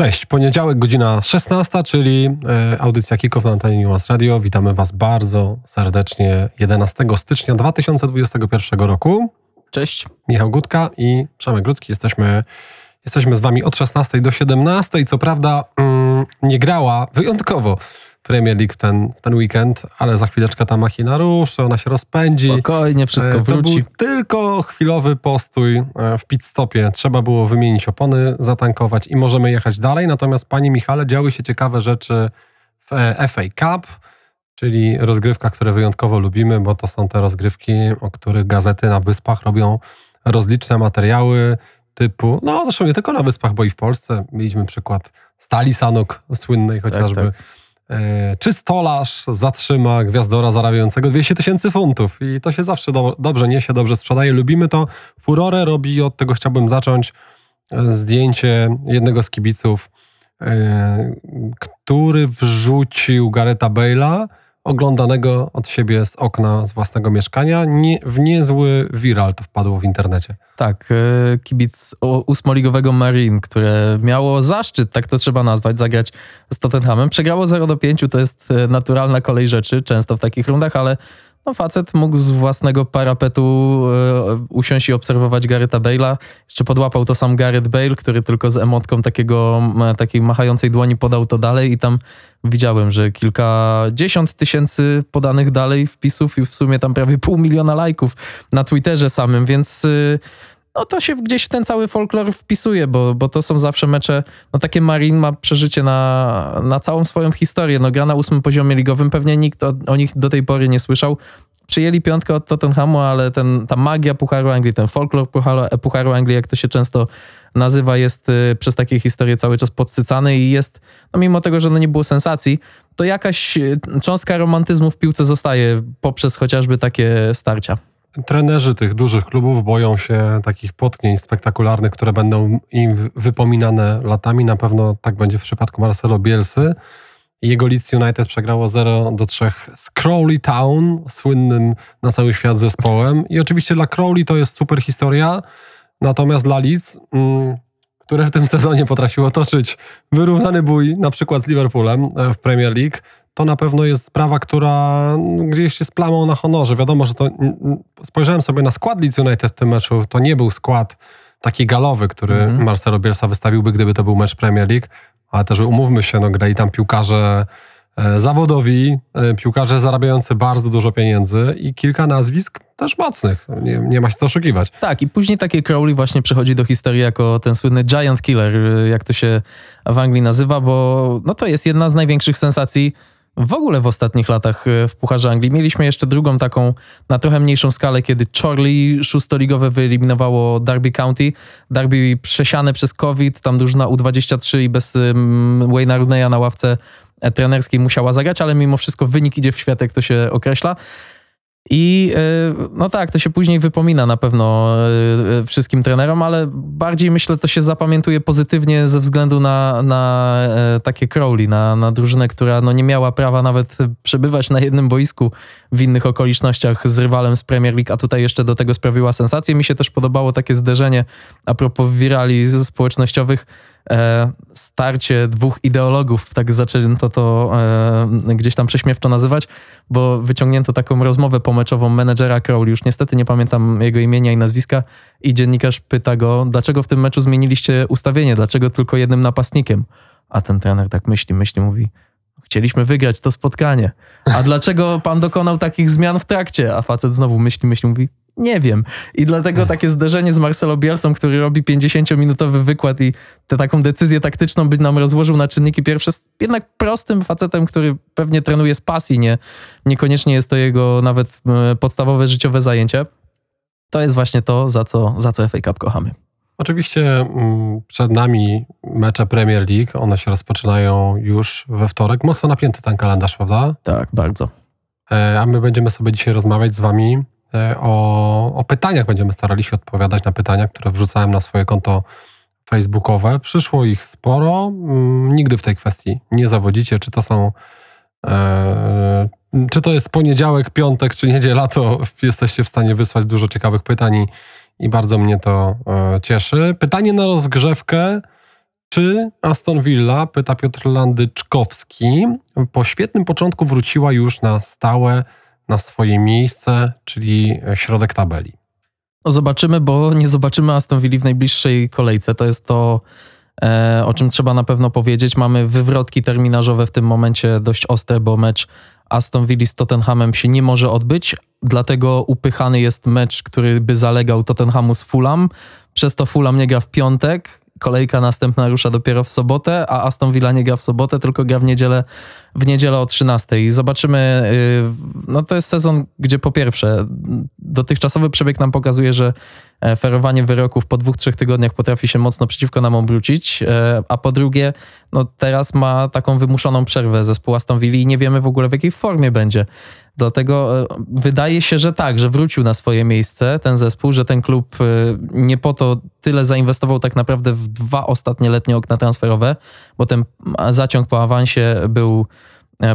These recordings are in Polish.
Cześć, poniedziałek godzina 16, czyli e, audycja Kików na antenie Nuance Radio. Witamy Was bardzo serdecznie 11 stycznia 2021 roku. Cześć. Michał Gutka i Przemek Ludzki. Jesteśmy, jesteśmy z Wami od 16 do 17. Co prawda mm, nie grała wyjątkowo Premier League ten, ten weekend, ale za chwileczkę ta machina ruszy, ona się rozpędzi. Spokojnie, wszystko to e, wróci. To był tylko chwilowy postój e, w pit stopie. Trzeba było wymienić opony, zatankować i możemy jechać dalej. Natomiast, pani Michale, działy się ciekawe rzeczy w e, FA Cup, czyli rozgrywkach, które wyjątkowo lubimy, bo to są te rozgrywki, o których gazety na Wyspach robią rozliczne materiały typu, no zresztą nie tylko na Wyspach, bo i w Polsce mieliśmy przykład Stali Sanok słynnej tak, chociażby. Tak, tak E, czy stolarz zatrzyma gwiazdora zarabiającego 200 tysięcy funtów. I to się zawsze do, dobrze niesie, dobrze sprzedaje. Lubimy to. Furorę robi, od tego chciałbym zacząć, e, zdjęcie jednego z kibiców, e, który wrzucił Gareta Bale'a oglądanego od siebie z okna, z własnego mieszkania. Nie, w niezły viral to wpadło w internecie. Tak, e, kibic ósmoligowego Marine, które miało zaszczyt, tak to trzeba nazwać, zagrać z Tottenhamem. Przegrało 0 do 5, to jest e, naturalna kolej rzeczy, często w takich rundach, ale no facet mógł z własnego parapetu e, usiąść i obserwować Garetha Bale'a. Jeszcze podłapał to sam Gareth Bale, który tylko z emotką takiego, takiej machającej dłoni podał to dalej i tam widziałem, że kilkadziesiąt tysięcy podanych dalej wpisów i w sumie tam prawie pół miliona lajków na Twitterze samym, więc y, no to się gdzieś w ten cały folklor wpisuje, bo, bo to są zawsze mecze, no takie Marin ma przeżycie na, na całą swoją historię, no gra na ósmym poziomie ligowym, pewnie nikt o, o nich do tej pory nie słyszał, przyjęli piątkę od Tottenhamu, ale ten, ta magia Pucharu Anglii, ten folklor Pucharu, Anglii, jak to się często nazywa, jest y, przez takie historie cały czas podsycany i jest, no mimo tego, że no nie było sensacji, to jakaś y, cząstka romantyzmu w piłce zostaje poprzez chociażby takie starcia trenerzy tych dużych klubów boją się takich potknięć spektakularnych, które będą im wypominane latami. Na pewno tak będzie w przypadku Marcelo Bielsy. Jego Leeds United przegrało 0 do 3 z Crowley Town, słynnym na cały świat zespołem. I oczywiście dla Crowley to jest super historia, natomiast dla Leeds, mm, które w tym sezonie potrafiło toczyć wyrównany bój na przykład z Liverpoolem e, w Premier League, to na pewno jest sprawa, która no, gdzieś się splamą na honorze. Wiadomo, że to spojrzałem sobie na skład Leeds United w tym meczu, to nie był skład taki galowy, który mhm. Marcelo Bielsa wystawiłby, gdyby to był mecz Premier League, ale też umówmy się, no grali tam piłkarze e, zawodowi, e, piłkarze zarabiający bardzo dużo pieniędzy i kilka nazwisk też mocnych. No, nie, nie ma się co oszukiwać. Tak, i później takie Crowley właśnie przychodzi do historii jako ten słynny giant killer, e, jak to się w Anglii nazywa, bo no to jest jedna z największych sensacji w ogóle w ostatnich latach e, w Pucharze Anglii. Mieliśmy jeszcze drugą taką na trochę mniejszą skalę, kiedy Chorley szóstoligowe wyeliminowało Derby County. Derby przesiane przez COVID, tam drużyna U23 i bez Wayne'a Rooney'a na ławce trenerskiej musiała zagrać, ale mimo wszystko wynik idzie w świat, jak to się określa. I e, no tak, to się później wypomina na pewno e, e, wszystkim trenerom, ale bardziej myślę, to się zapamiętuje pozytywnie ze względu na, na takie Crowley, na, na drużynę, która no nie miała prawa nawet przebywać na jednym boisku w innych okolicznościach z rywalem z Premier League, a tutaj jeszcze do tego sprawiła sensację. Mi się też podobało takie zderzenie a propos wirali społecznościowych E, starcie dwóch ideologów, tak zaczęto to e, gdzieś tam prześmiewczo nazywać, bo wyciągnięto taką rozmowę pomeczową menedżera Crowley, już niestety nie pamiętam jego imienia i nazwiska, i dziennikarz pyta go, dlaczego w tym meczu zmieniliście ustawienie, dlaczego tylko jednym napastnikiem? A ten trener tak myśli, myśli, mówi, chcieliśmy wygrać to spotkanie. A dlaczego pan dokonał takich zmian w trakcie? A facet znowu myśli, myśli, mówi, nie wiem. I dlatego takie zderzenie z Marcelo Bielsą, który robi 50-minutowy wykład i tę taką decyzję taktyczną by nam rozłożył na czynniki pierwsze, jednak prostym facetem, który pewnie trenuje z pasji, nie, niekoniecznie jest to jego nawet e, podstawowe życiowe zajęcie. To jest właśnie to, za co, za co FA Cup kochamy. Oczywiście mm, przed nami mecze Premier League. One się rozpoczynają już we wtorek. Mocno napięty ten kalendarz, prawda? Tak, bardzo. E, a my będziemy sobie dzisiaj rozmawiać z Wami E, o, o pytaniach. Będziemy starali się odpowiadać na pytania, które wrzucałem na swoje konto facebookowe. Przyszło ich sporo. Mm, nigdy w tej kwestii nie zawodzicie, czy to są. E, czy to jest poniedziałek, piątek, czy niedziela, to jesteście w stanie wysłać dużo ciekawych pytań i, i bardzo mnie to e, cieszy. Pytanie na rozgrzewkę. Czy Aston Villa, pyta Piotr Landyczkowski, po świetnym początku wróciła już na stałe na swoje miejsce, czyli e, środek tabeli. No zobaczymy, bo nie zobaczymy Aston Villa w najbliższej kolejce. To jest to, e, o czym trzeba na pewno powiedzieć. Mamy wywrotki terminarzowe w tym momencie dość ostre, bo mecz Aston Villa z Tottenhamem się nie może odbyć, dlatego upychany jest mecz, który by zalegał Tottenhamu z Fulham. Przez to Fulham nie gra w piątek, kolejka następna rusza dopiero w sobotę, a Aston Villa nie gra w sobotę, tylko gra w niedzielę, w niedzielę o 13. I zobaczymy, y, no to jest sezon, gdzie po pierwsze dotychczasowy przebieg nam pokazuje, że E, ferowanie wyroków po dwóch, trzech tygodniach potrafi się mocno przeciwko nam obrócić, e, a po drugie, no teraz ma taką wymuszoną przerwę zespół Aston Villa i nie wiemy w ogóle w jakiej formie będzie. Dlatego e, wydaje się, że tak, że wrócił na swoje miejsce ten zespół, że ten klub nie po to tyle zainwestował tak naprawdę w dwa ostatnie letnie okna transferowe, bo ten zaciąg po awansie był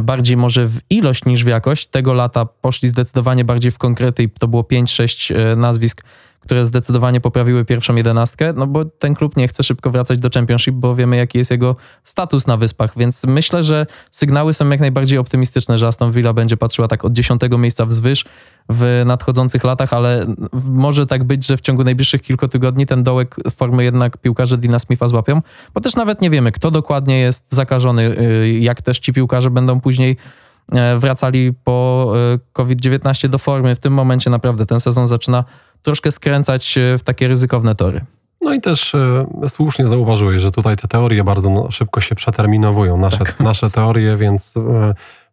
bardziej może w ilość niż w jakość. Tego lata poszli zdecydowanie bardziej w konkrety i to było 5-6 nazwisk które zdecydowanie poprawiły pierwszą jedenastkę, no bo ten klub nie chce szybko wracać do Championship, bo wiemy jaki jest jego status na Wyspach, więc myślę, że sygnały są jak najbardziej optymistyczne, że Aston Villa będzie patrzyła tak od dziesiątego miejsca wzwyż w nadchodzących latach, ale może tak być, że w ciągu najbliższych kilku tygodni ten dołek formy jednak piłkarze Dina Smitha złapią, bo też nawet nie wiemy, kto dokładnie jest zakażony, y, jak też ci piłkarze będą później e, wracali po e, COVID-19 do formy. W tym momencie naprawdę ten sezon zaczyna troszkę skręcać e, w takie ryzykowne tory. No i też e, słusznie zauważyłeś, że tutaj te teorie bardzo no, szybko się przeterminowują, nasze, tak. nasze teorie, więc e,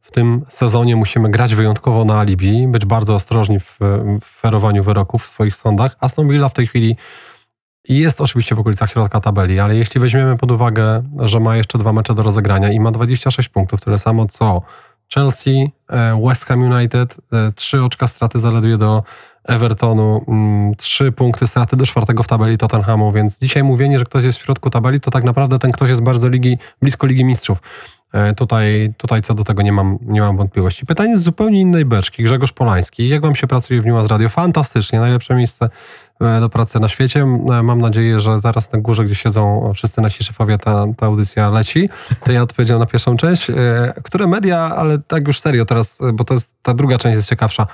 w tym sezonie musimy grać wyjątkowo na alibi, być bardzo ostrożni w, w ferowaniu wyroków w swoich sądach. Aston Villa w tej chwili jest oczywiście w okolicach środka tabeli, ale jeśli weźmiemy pod uwagę, że ma jeszcze dwa mecze do rozegrania i ma 26 punktów, tyle samo co Chelsea, e, West Ham United, e, trzy oczka straty zaledwie do Evertonu, mm, trzy punkty straty do czwartego w tabeli Tottenhamu, więc dzisiaj mówienie, że ktoś jest w środku tabeli, to tak naprawdę ten ktoś jest bardzo ligi, blisko Ligi Mistrzów. E, tutaj, tutaj co do tego nie mam, nie mam wątpliwości. Pytanie z zupełnie innej beczki. Grzegorz Polański. Jak wam się pracuje w z Radio? Fantastycznie. Najlepsze miejsce e, do pracy na świecie. E, mam nadzieję, że teraz na górze, gdzie siedzą wszyscy nasi szefowie, ta, ta audycja leci. To ja odpowiedział na pierwszą część. Które media, ale tak już serio teraz, bo to jest ta druga część jest ciekawsza.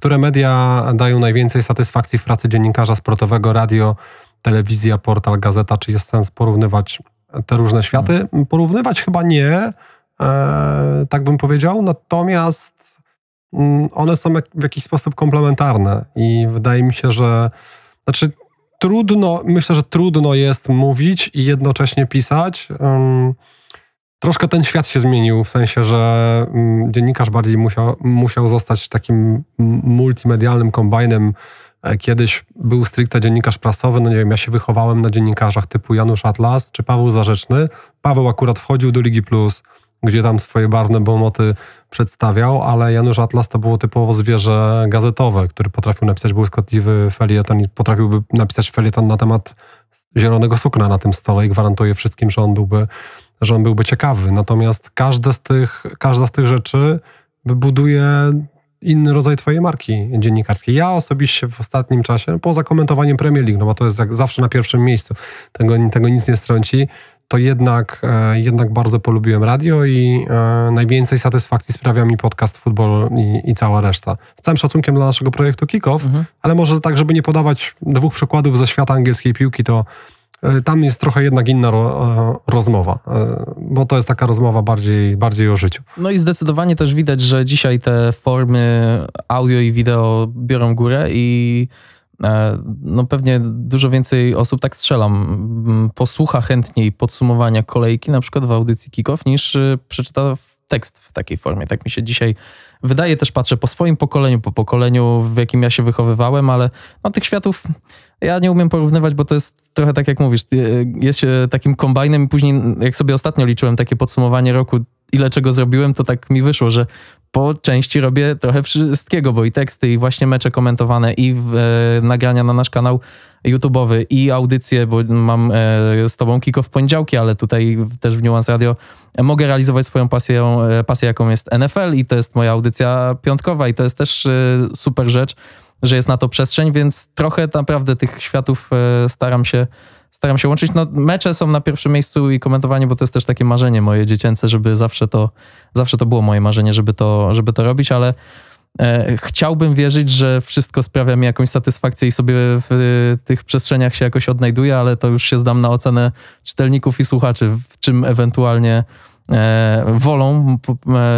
Które media dają najwięcej satysfakcji w pracy dziennikarza sportowego, radio, telewizja, portal, gazeta? Czy jest sens porównywać te różne światy? Hmm. Porównywać chyba nie, e, tak bym powiedział. Natomiast mm, one są w jakiś sposób komplementarne i wydaje mi się, że znaczy trudno, myślę, że trudno jest mówić i jednocześnie pisać troszkę ten świat się zmienił, w sensie, że mm, dziennikarz bardziej musiał, musiał zostać takim multimedialnym kombajnem. E, kiedyś był stricte dziennikarz prasowy, no nie wiem, ja się wychowałem na dziennikarzach typu Janusz Atlas czy Paweł Zarzeczny. Paweł akurat wchodził do Ligi Plus, gdzie tam swoje barwne bomoty przedstawiał, ale Janusz Atlas to było typowo zwierzę gazetowe, który potrafił napisać błyskotliwy felieton i potrafiłby napisać felieton na temat zielonego sukna na tym stole i gwarantuję wszystkim, że on byłby że on byłby ciekawy. Natomiast każda z tych, każda z tych rzeczy buduje inny rodzaj twojej marki dziennikarskiej. Ja osobiście w ostatnim czasie, poza komentowaniem Premier League, no bo to jest jak zawsze na pierwszym miejscu, tego, tego nic nie strąci, to jednak, e, jednak bardzo polubiłem radio i e, najwięcej satysfakcji sprawia mi podcast Futbol i, i, cała reszta. Z całym szacunkiem dla naszego projektu Kickoff, mhm. ale może tak, żeby nie podawać dwóch przykładów ze świata angielskiej piłki, to E, tam jest trochę jednak inna ro, e, rozmowa, e, bo to jest taka rozmowa bardziej, bardziej o życiu. No i zdecydowanie też widać, że dzisiaj te formy audio i wideo biorą górę i no pewnie dużo więcej osób, tak strzelam, posłucha chętniej podsumowania kolejki, na przykład w audycji Kickoff, niż przeczyta tekst w takiej formie. Tak mi się dzisiaj wydaje, też patrzę po swoim pokoleniu, po pokoleniu, w jakim ja się wychowywałem, ale no, tych światów ja nie umiem porównywać, bo to jest trochę tak jak mówisz, jest się takim kombajnem i później jak sobie ostatnio liczyłem takie podsumowanie roku, ile czego zrobiłem, to tak mi wyszło, że po części robię trochę wszystkiego, bo i teksty, i właśnie mecze komentowane, i e, nagrania na nasz kanał YouTube'owy, i audycje, bo mam e, z tobą kiko w poniedziałki, ale tutaj też w Nuance Radio e, mogę realizować swoją pasję, e, pasję, jaką jest NFL i to jest moja audycja piątkowa i to jest też e, super rzecz, że jest na to przestrzeń, więc trochę naprawdę tych światów e, staram się, staram się łączyć. No, mecze są na pierwszym miejscu i komentowanie, bo to jest też takie marzenie moje dziecięce, żeby zawsze to, zawsze to było moje marzenie, żeby to, żeby to robić, ale e, chciałbym wierzyć, że wszystko sprawia mi jakąś satysfakcję i sobie w e, tych przestrzeniach się jakoś odnajduję, ale to już się zdam na ocenę czytelników i słuchaczy, w czym ewentualnie E, wolą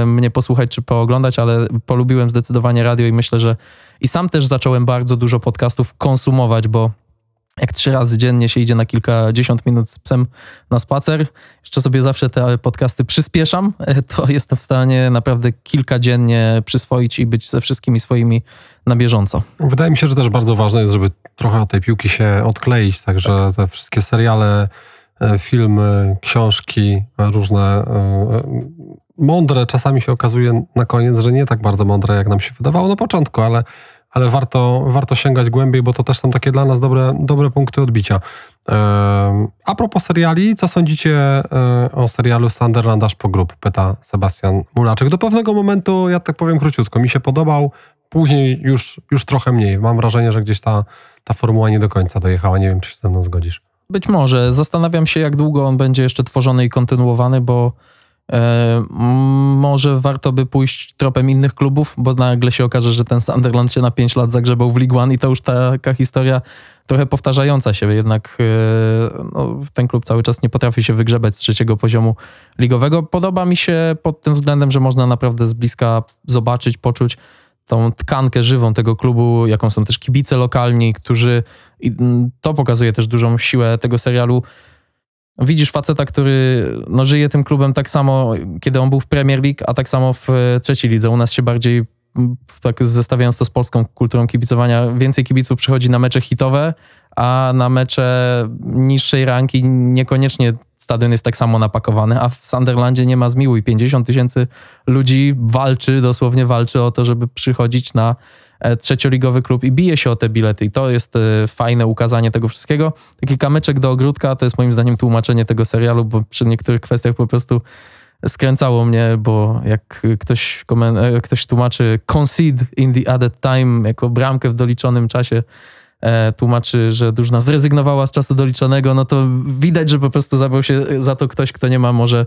mnie posłuchać czy pooglądać, ale polubiłem zdecydowanie radio i myślę, że i sam też zacząłem bardzo dużo podcastów konsumować, bo jak trzy razy dziennie się idzie na kilkadziesiąt minut z psem na spacer, jeszcze sobie zawsze te podcasty przyspieszam, e, to jestem w stanie naprawdę kilka dziennie przyswoić i być ze wszystkimi swoimi na bieżąco. Wydaje mi się, że też bardzo ważne jest, żeby trochę od tej piłki się odkleić, także tak. te wszystkie seriale E, filmy, książki, e, różne e, mądre, czasami się okazuje na koniec, że nie tak bardzo mądre, jak nam się wydawało na początku, ale, ale warto, warto sięgać głębiej, bo to też są takie dla nas dobre, dobre punkty odbicia. A propos seriali, co sądzicie o serialu Sunderland aż po grupę? Pyta Sebastian Mulaczek. Do pewnego momentu, ja tak powiem króciutko, mi się podobał, później już, już trochę mniej. Mam wrażenie, że gdzieś ta, ta formuła nie do końca dojechała. Nie wiem, czy się ze mną zgodzisz. Być może. Zastanawiam się, jak długo on będzie jeszcze tworzony i kontynuowany, bo e, może warto by pójść tropem innych klubów, bo nagle się okaże, że ten Sunderland się na 5 lat zagrzebał w League One i to już taka historia trochę powtarzająca się, jednak e, no, ten klub cały czas nie potrafi się wygrzebać z trzeciego poziomu ligowego. Podoba mi się pod tym względem, że można naprawdę z bliska zobaczyć, poczuć tą tkankę żywą tego klubu, jaką są też kibice lokalni, którzy i mm, to pokazuje też dużą siłę tego serialu. Widzisz faceta, który no, żyje tym klubem tak samo, kiedy on był w Premier League, a tak samo w e, trzeciej lidze. U nas się bardziej, tak zestawiając to z polską kulturą kibicowania, więcej kibiców przychodzi na mecze hitowe, a na mecze niższej ranki niekoniecznie stadion jest tak samo napakowany, a w Sunderlandzie nie ma zmiłuj. 50 tysięcy ludzi walczy, dosłownie walczy o to, żeby przychodzić na E, trzecioligowy klub i bije się o te bilety. I to jest e, fajne ukazanie tego wszystkiego. Taki kamyczek do ogródka to jest moim zdaniem tłumaczenie tego serialu, bo przy niektórych kwestiach po prostu skręcało mnie, bo jak ktoś, e, ktoś tłumaczy concede in the added time jako bramkę w doliczonym czasie, tłumaczy, że drużyna zrezygnowała z czasu doliczonego, no to widać, że po prostu zabrał się za to ktoś, kto nie ma może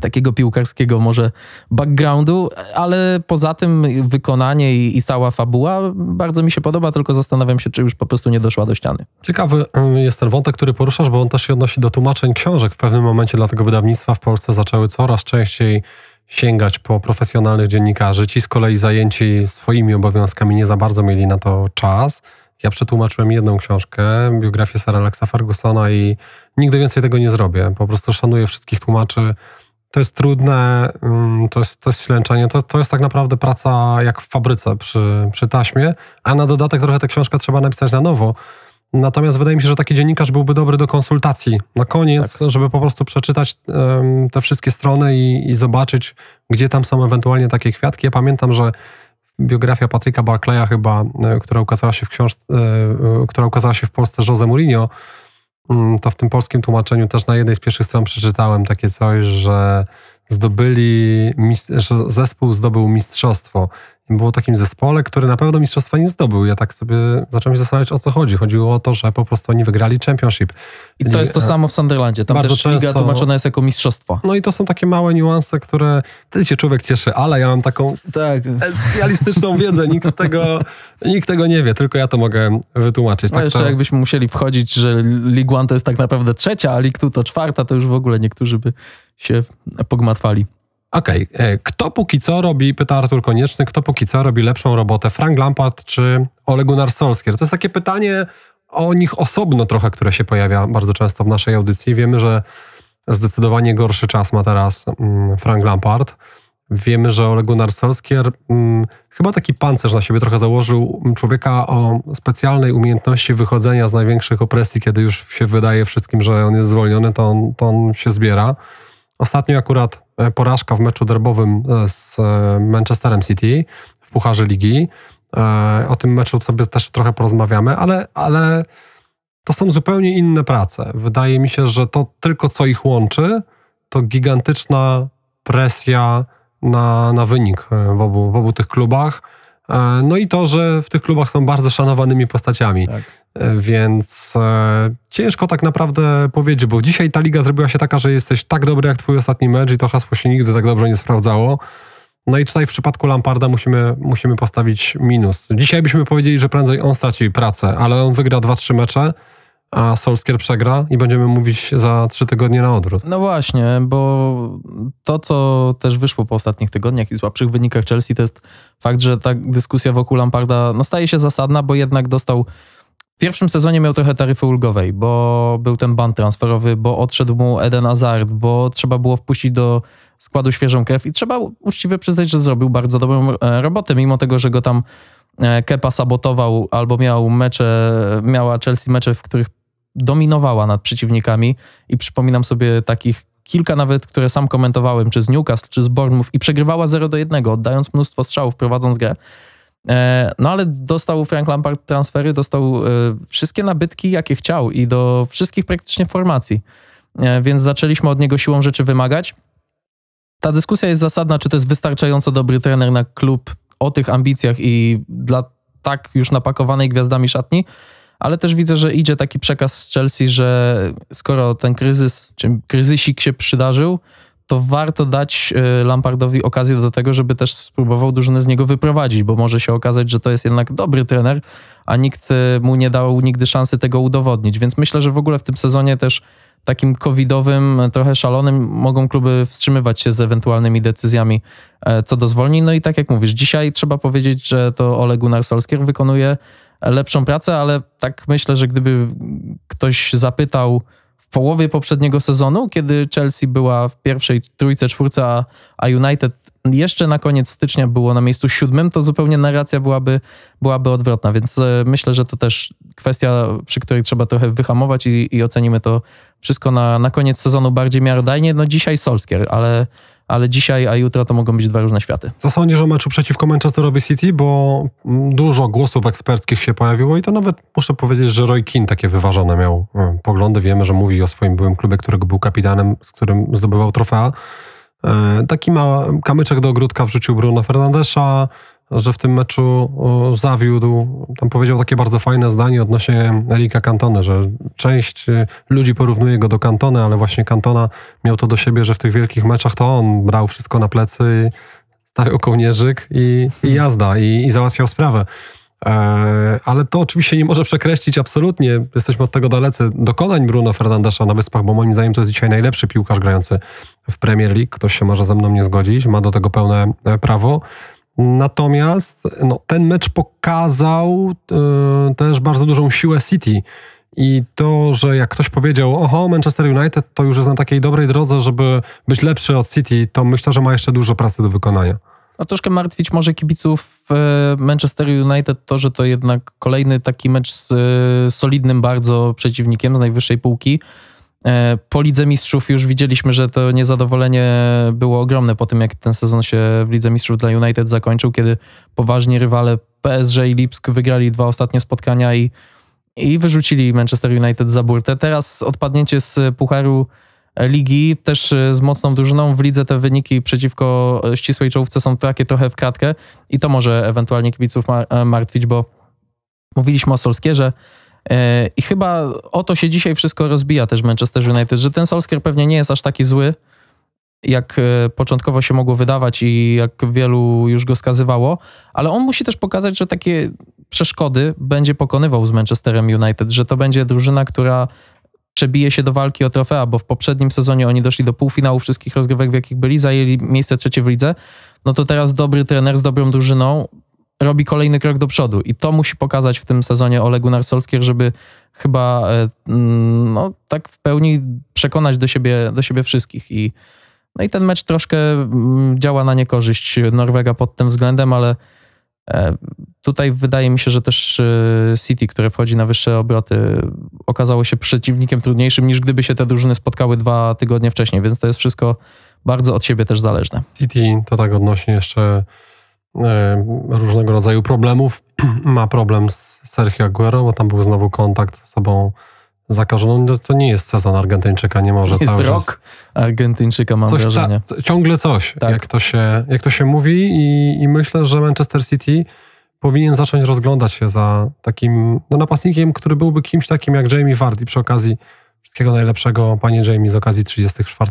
takiego piłkarskiego może backgroundu, ale poza tym wykonanie i, i, cała fabuła bardzo mi się podoba, tylko zastanawiam się, czy już po prostu nie doszła do ściany. Ciekawy y, jest ten wątek, który poruszasz, bo on też się odnosi do tłumaczeń książek. W pewnym momencie dlatego wydawnictwa w Polsce zaczęły coraz częściej sięgać po profesjonalnych dziennikarzy. Ci z kolei zajęci swoimi obowiązkami nie za bardzo mieli na to czas. Ja przetłumaczyłem jedną książkę, biografię Sara Alexa Fergusona i nigdy więcej tego nie zrobię. Po prostu szanuję wszystkich tłumaczy, to jest trudne, mm, to jest, to jest ślęczenie, to, to jest tak naprawdę praca jak w fabryce przy, przy taśmie, a na dodatek trochę tę książkę trzeba napisać na nowo. Natomiast wydaje mi się, że taki dziennikarz byłby dobry do konsultacji na koniec, tak. żeby po prostu przeczytać um, te wszystkie strony i, i, zobaczyć, gdzie tam są ewentualnie takie kwiatki. Ja pamiętam, że biografia Patryka Barclaya chyba, e, która ukazała się w książce, e, e, która ukazała się w Polsce Jose Mourinho, Mm, to w tym polskim tłumaczeniu też na jednej z pierwszych stron przeczytałem takie coś, że zdobyli, że zespół zdobył mistrzostwo było takim zespole, który na pewno mistrzostwa nie zdobył. Ja tak sobie zacząłem się zastanawiać, o co chodzi. Chodziło o to, że po prostu oni wygrali championship. I to jest to e, samo w Sunderlandzie. Tam też często, liga tłumaczona jest jako mistrzostwo. No i to są takie małe niuanse, które wtedy się człowiek cieszy, ale ja mam taką tak. specjalistyczną wiedzę. Nikt tego, nikt tego nie wie, tylko ja to mogę wytłumaczyć. No tak jeszcze to... jakbyśmy musieli wchodzić, że Ligue 1 to jest tak naprawdę trzecia, a Ligue 2 to czwarta, to już w ogóle niektórzy by się pogmatwali. Okej, okay. E, kto póki co robi, pyta Artur Konieczny, kto póki co robi lepszą robotę, Frank Lampard czy Ole Gunnar Solskjaer? To jest takie pytanie o nich osobno trochę, które się pojawia bardzo często w naszej audycji. Wiemy, że zdecydowanie gorszy czas ma teraz mm, Frank Lampard. Wiemy, że Ole Gunnar Solskjaer mm, chyba taki pancerz na siebie trochę założył mm, człowieka o specjalnej umiejętności wychodzenia z największych opresji, kiedy już się wydaje wszystkim, że on jest zwolniony, to on, to on się zbiera. Ostatnio akurat E, porażka w meczu derbowym e, z e, Manchesterem City w Pucharze Ligi. O tym meczu sobie też trochę porozmawiamy, ale, ale to są zupełnie inne prace. Wydaje mi się, że to tylko co ich łączy, to gigantyczna presja na, na wynik w obu, w obu tych klubach. No i to, że w tych klubach są bardzo szanowanymi postaciami. Tak. Więc e, ciężko tak naprawdę powiedzieć, bo dzisiaj ta liga zrobiła się taka, że jesteś tak dobry jak twój ostatni mecz i to hasło się nigdy tak dobrze nie sprawdzało. No i tutaj w przypadku Lamparda musimy, musimy postawić minus. Dzisiaj byśmy powiedzieli, że prędzej on straci pracę, ale on wygra 2-3 mecze, a Solskier przegra i będziemy mówić za 3 tygodnie na odwrót. No właśnie, bo to, co też wyszło po ostatnich tygodniach i słabszych wynikach Chelsea, to jest fakt, że ta dyskusja wokół Lamparda no, staje się zasadna, bo jednak dostał w pierwszym sezonie miał trochę taryfy ulgowej, bo był ten ban transferowy, bo odszedł mu Eden Hazard, bo trzeba było wpuścić do składu świeżą krew i trzeba uczciwie przyznać, że zrobił bardzo dobrą e, robotę, mimo tego, że go tam e, Kepa sabotował albo miał mecze, miała Chelsea mecze, w których dominowała nad przeciwnikami i przypominam sobie takich kilka nawet, które sam komentowałem, czy z Newcastle, czy z Bournemouth i przegrywała 0 do 1, oddając mnóstwo strzałów, prowadząc grę. E, no ale dostał Frank Lampard transfery, dostał e, wszystkie nabytki, jakie chciał i do wszystkich praktycznie formacji. E, więc zaczęliśmy od niego siłą rzeczy wymagać. Ta dyskusja jest zasadna, czy to jest wystarczająco dobry trener na klub o tych ambicjach i dla tak już napakowanej gwiazdami szatni, ale też widzę, że idzie taki przekaz z Chelsea, że skoro ten kryzys, czy kryzysik się przydarzył, to warto dać e, Lampardowi okazję do tego, żeby też spróbował drużynę z niego wyprowadzić, bo może się okazać, że to jest jednak dobry trener, a nikt e, mu nie dał nigdy szansy tego udowodnić. Więc myślę, że w ogóle w tym sezonie też takim covidowym, trochę szalonym, mogą kluby wstrzymywać się z ewentualnymi decyzjami e, co do zwolnień. No i tak jak mówisz, dzisiaj trzeba powiedzieć, że to Ole Gunnar Solskjaer wykonuje lepszą pracę, ale tak myślę, że gdyby ktoś zapytał w połowie poprzedniego sezonu, kiedy Chelsea była w pierwszej trójce, czwórce, a United jeszcze na koniec stycznia było na miejscu siódmym, to zupełnie narracja byłaby, byłaby odwrotna. Więc e, myślę, że to też kwestia, przy której trzeba trochę wyhamować i, i ocenimy to wszystko na, na koniec sezonu bardziej miarodajnie. No dzisiaj Solskier, ale ale dzisiaj, a jutro to mogą być dwa różne światy. Co sądzisz o meczu przeciwko Manchesterowi City? Bo mm, dużo głosów eksperckich się pojawiło i to nawet muszę powiedzieć, że Roy Keane takie wyważone miał e, poglądy. Wiemy, że mówi o swoim byłym klubie, którego był kapitanem, z którym zdobywał trofea. E, taki ma kamyczek do ogródka wrzucił Bruno Fernandesza że w tym meczu zawiódł. Tam powiedział takie bardzo fajne zdanie odnośnie Erika Cantona, że część y, ludzi porównuje go do Cantona, ale właśnie Cantona miał to do siebie, że w tych wielkich meczach to on brał wszystko na plecy, stawiał kołnierzyk i, i mhm. jazda, i, i załatwiał sprawę. E, ale to oczywiście nie może przekreślić absolutnie, jesteśmy od tego dalecy, dokonań Bruno Fernandesza na Wyspach, bo moim zdaniem to jest dzisiaj najlepszy piłkarz grający w Premier League. Ktoś się może ze mną nie zgodzić, ma do tego pełne e, prawo. Natomiast no, ten mecz pokazał y, też bardzo dużą siłę City. I to, że jak ktoś powiedział, oho, Manchester United to już jest na takiej dobrej drodze, żeby być lepszy od City, to myślę, że ma jeszcze dużo pracy do wykonania. No troszkę martwić może kibiców e, Manchester United to, że to jednak kolejny taki mecz z e, solidnym bardzo przeciwnikiem z najwyższej półki. E, po Lidze Mistrzów już widzieliśmy, że to niezadowolenie było ogromne po tym, jak ten sezon się w Lidze Mistrzów dla United zakończył, kiedy poważni rywale PSG i Lipsk wygrali dwa ostatnie spotkania i, i wyrzucili Manchester United za burtę. Teraz odpadnięcie z Pucharu Ligi też z mocną drużyną. W lidze te wyniki przeciwko ścisłej czołówce są takie trochę w kratkę i to może ewentualnie kibiców martwić, bo mówiliśmy o Solskierze, że E, I chyba o to się dzisiaj wszystko rozbija też Manchester United, że ten Solskjaer pewnie nie jest aż taki zły, jak e, początkowo się mogło wydawać i jak wielu już go skazywało, ale on musi też pokazać, że takie przeszkody będzie pokonywał z Manchesterem United, że to będzie drużyna, która przebije się do walki o trofea, bo w poprzednim sezonie oni doszli do półfinału wszystkich rozgrywek, w jakich byli, zajęli miejsce trzecie w lidze. No to teraz dobry trener z dobrą drużyną robi kolejny krok do przodu i to musi pokazać w tym sezonie Olegu Narsolskier, żeby chyba e, mm, no, tak w pełni przekonać do siebie, do siebie wszystkich i no i ten mecz troszkę mm, działa na niekorzyść Norwega pod tym względem, ale e, tutaj wydaje mi się, że też e, City, które wchodzi na wyższe obroty, okazało się przeciwnikiem trudniejszym niż gdyby się te drużyny spotkały dwa tygodnie wcześniej, więc to jest wszystko bardzo od siebie też zależne. City to tak odnośnie jeszcze E, różnego rodzaju problemów. Ma problem z Sergio Aguero, bo tam był znowu kontakt z sobą zakażoną. To, no, to nie jest sezon Argentyńczyka, nie może. Jest rok Argentyńczyka, mam coś wrażenie. ciągle coś, tak. jak, to się, jak to się mówi i, i myślę, że Manchester City powinien zacząć rozglądać się za takim no, napastnikiem, który byłby kimś takim jak Jamie Vardy przy okazji wszystkiego najlepszego panie Jamie z okazji 34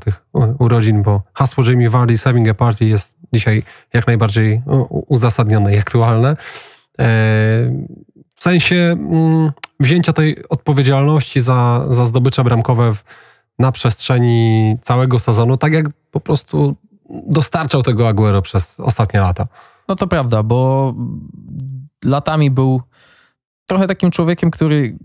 urodzin, bo hasło Jamie Vardy Saving a Party jest dzisiaj jak najbardziej uzasadnione i aktualne. E, w sensie mm, wzięcia tej odpowiedzialności za, za zdobycze bramkowe w, na przestrzeni całego sezonu, tak jak po prostu dostarczał tego Aguero przez ostatnie lata. No to prawda, bo latami był trochę takim człowiekiem, który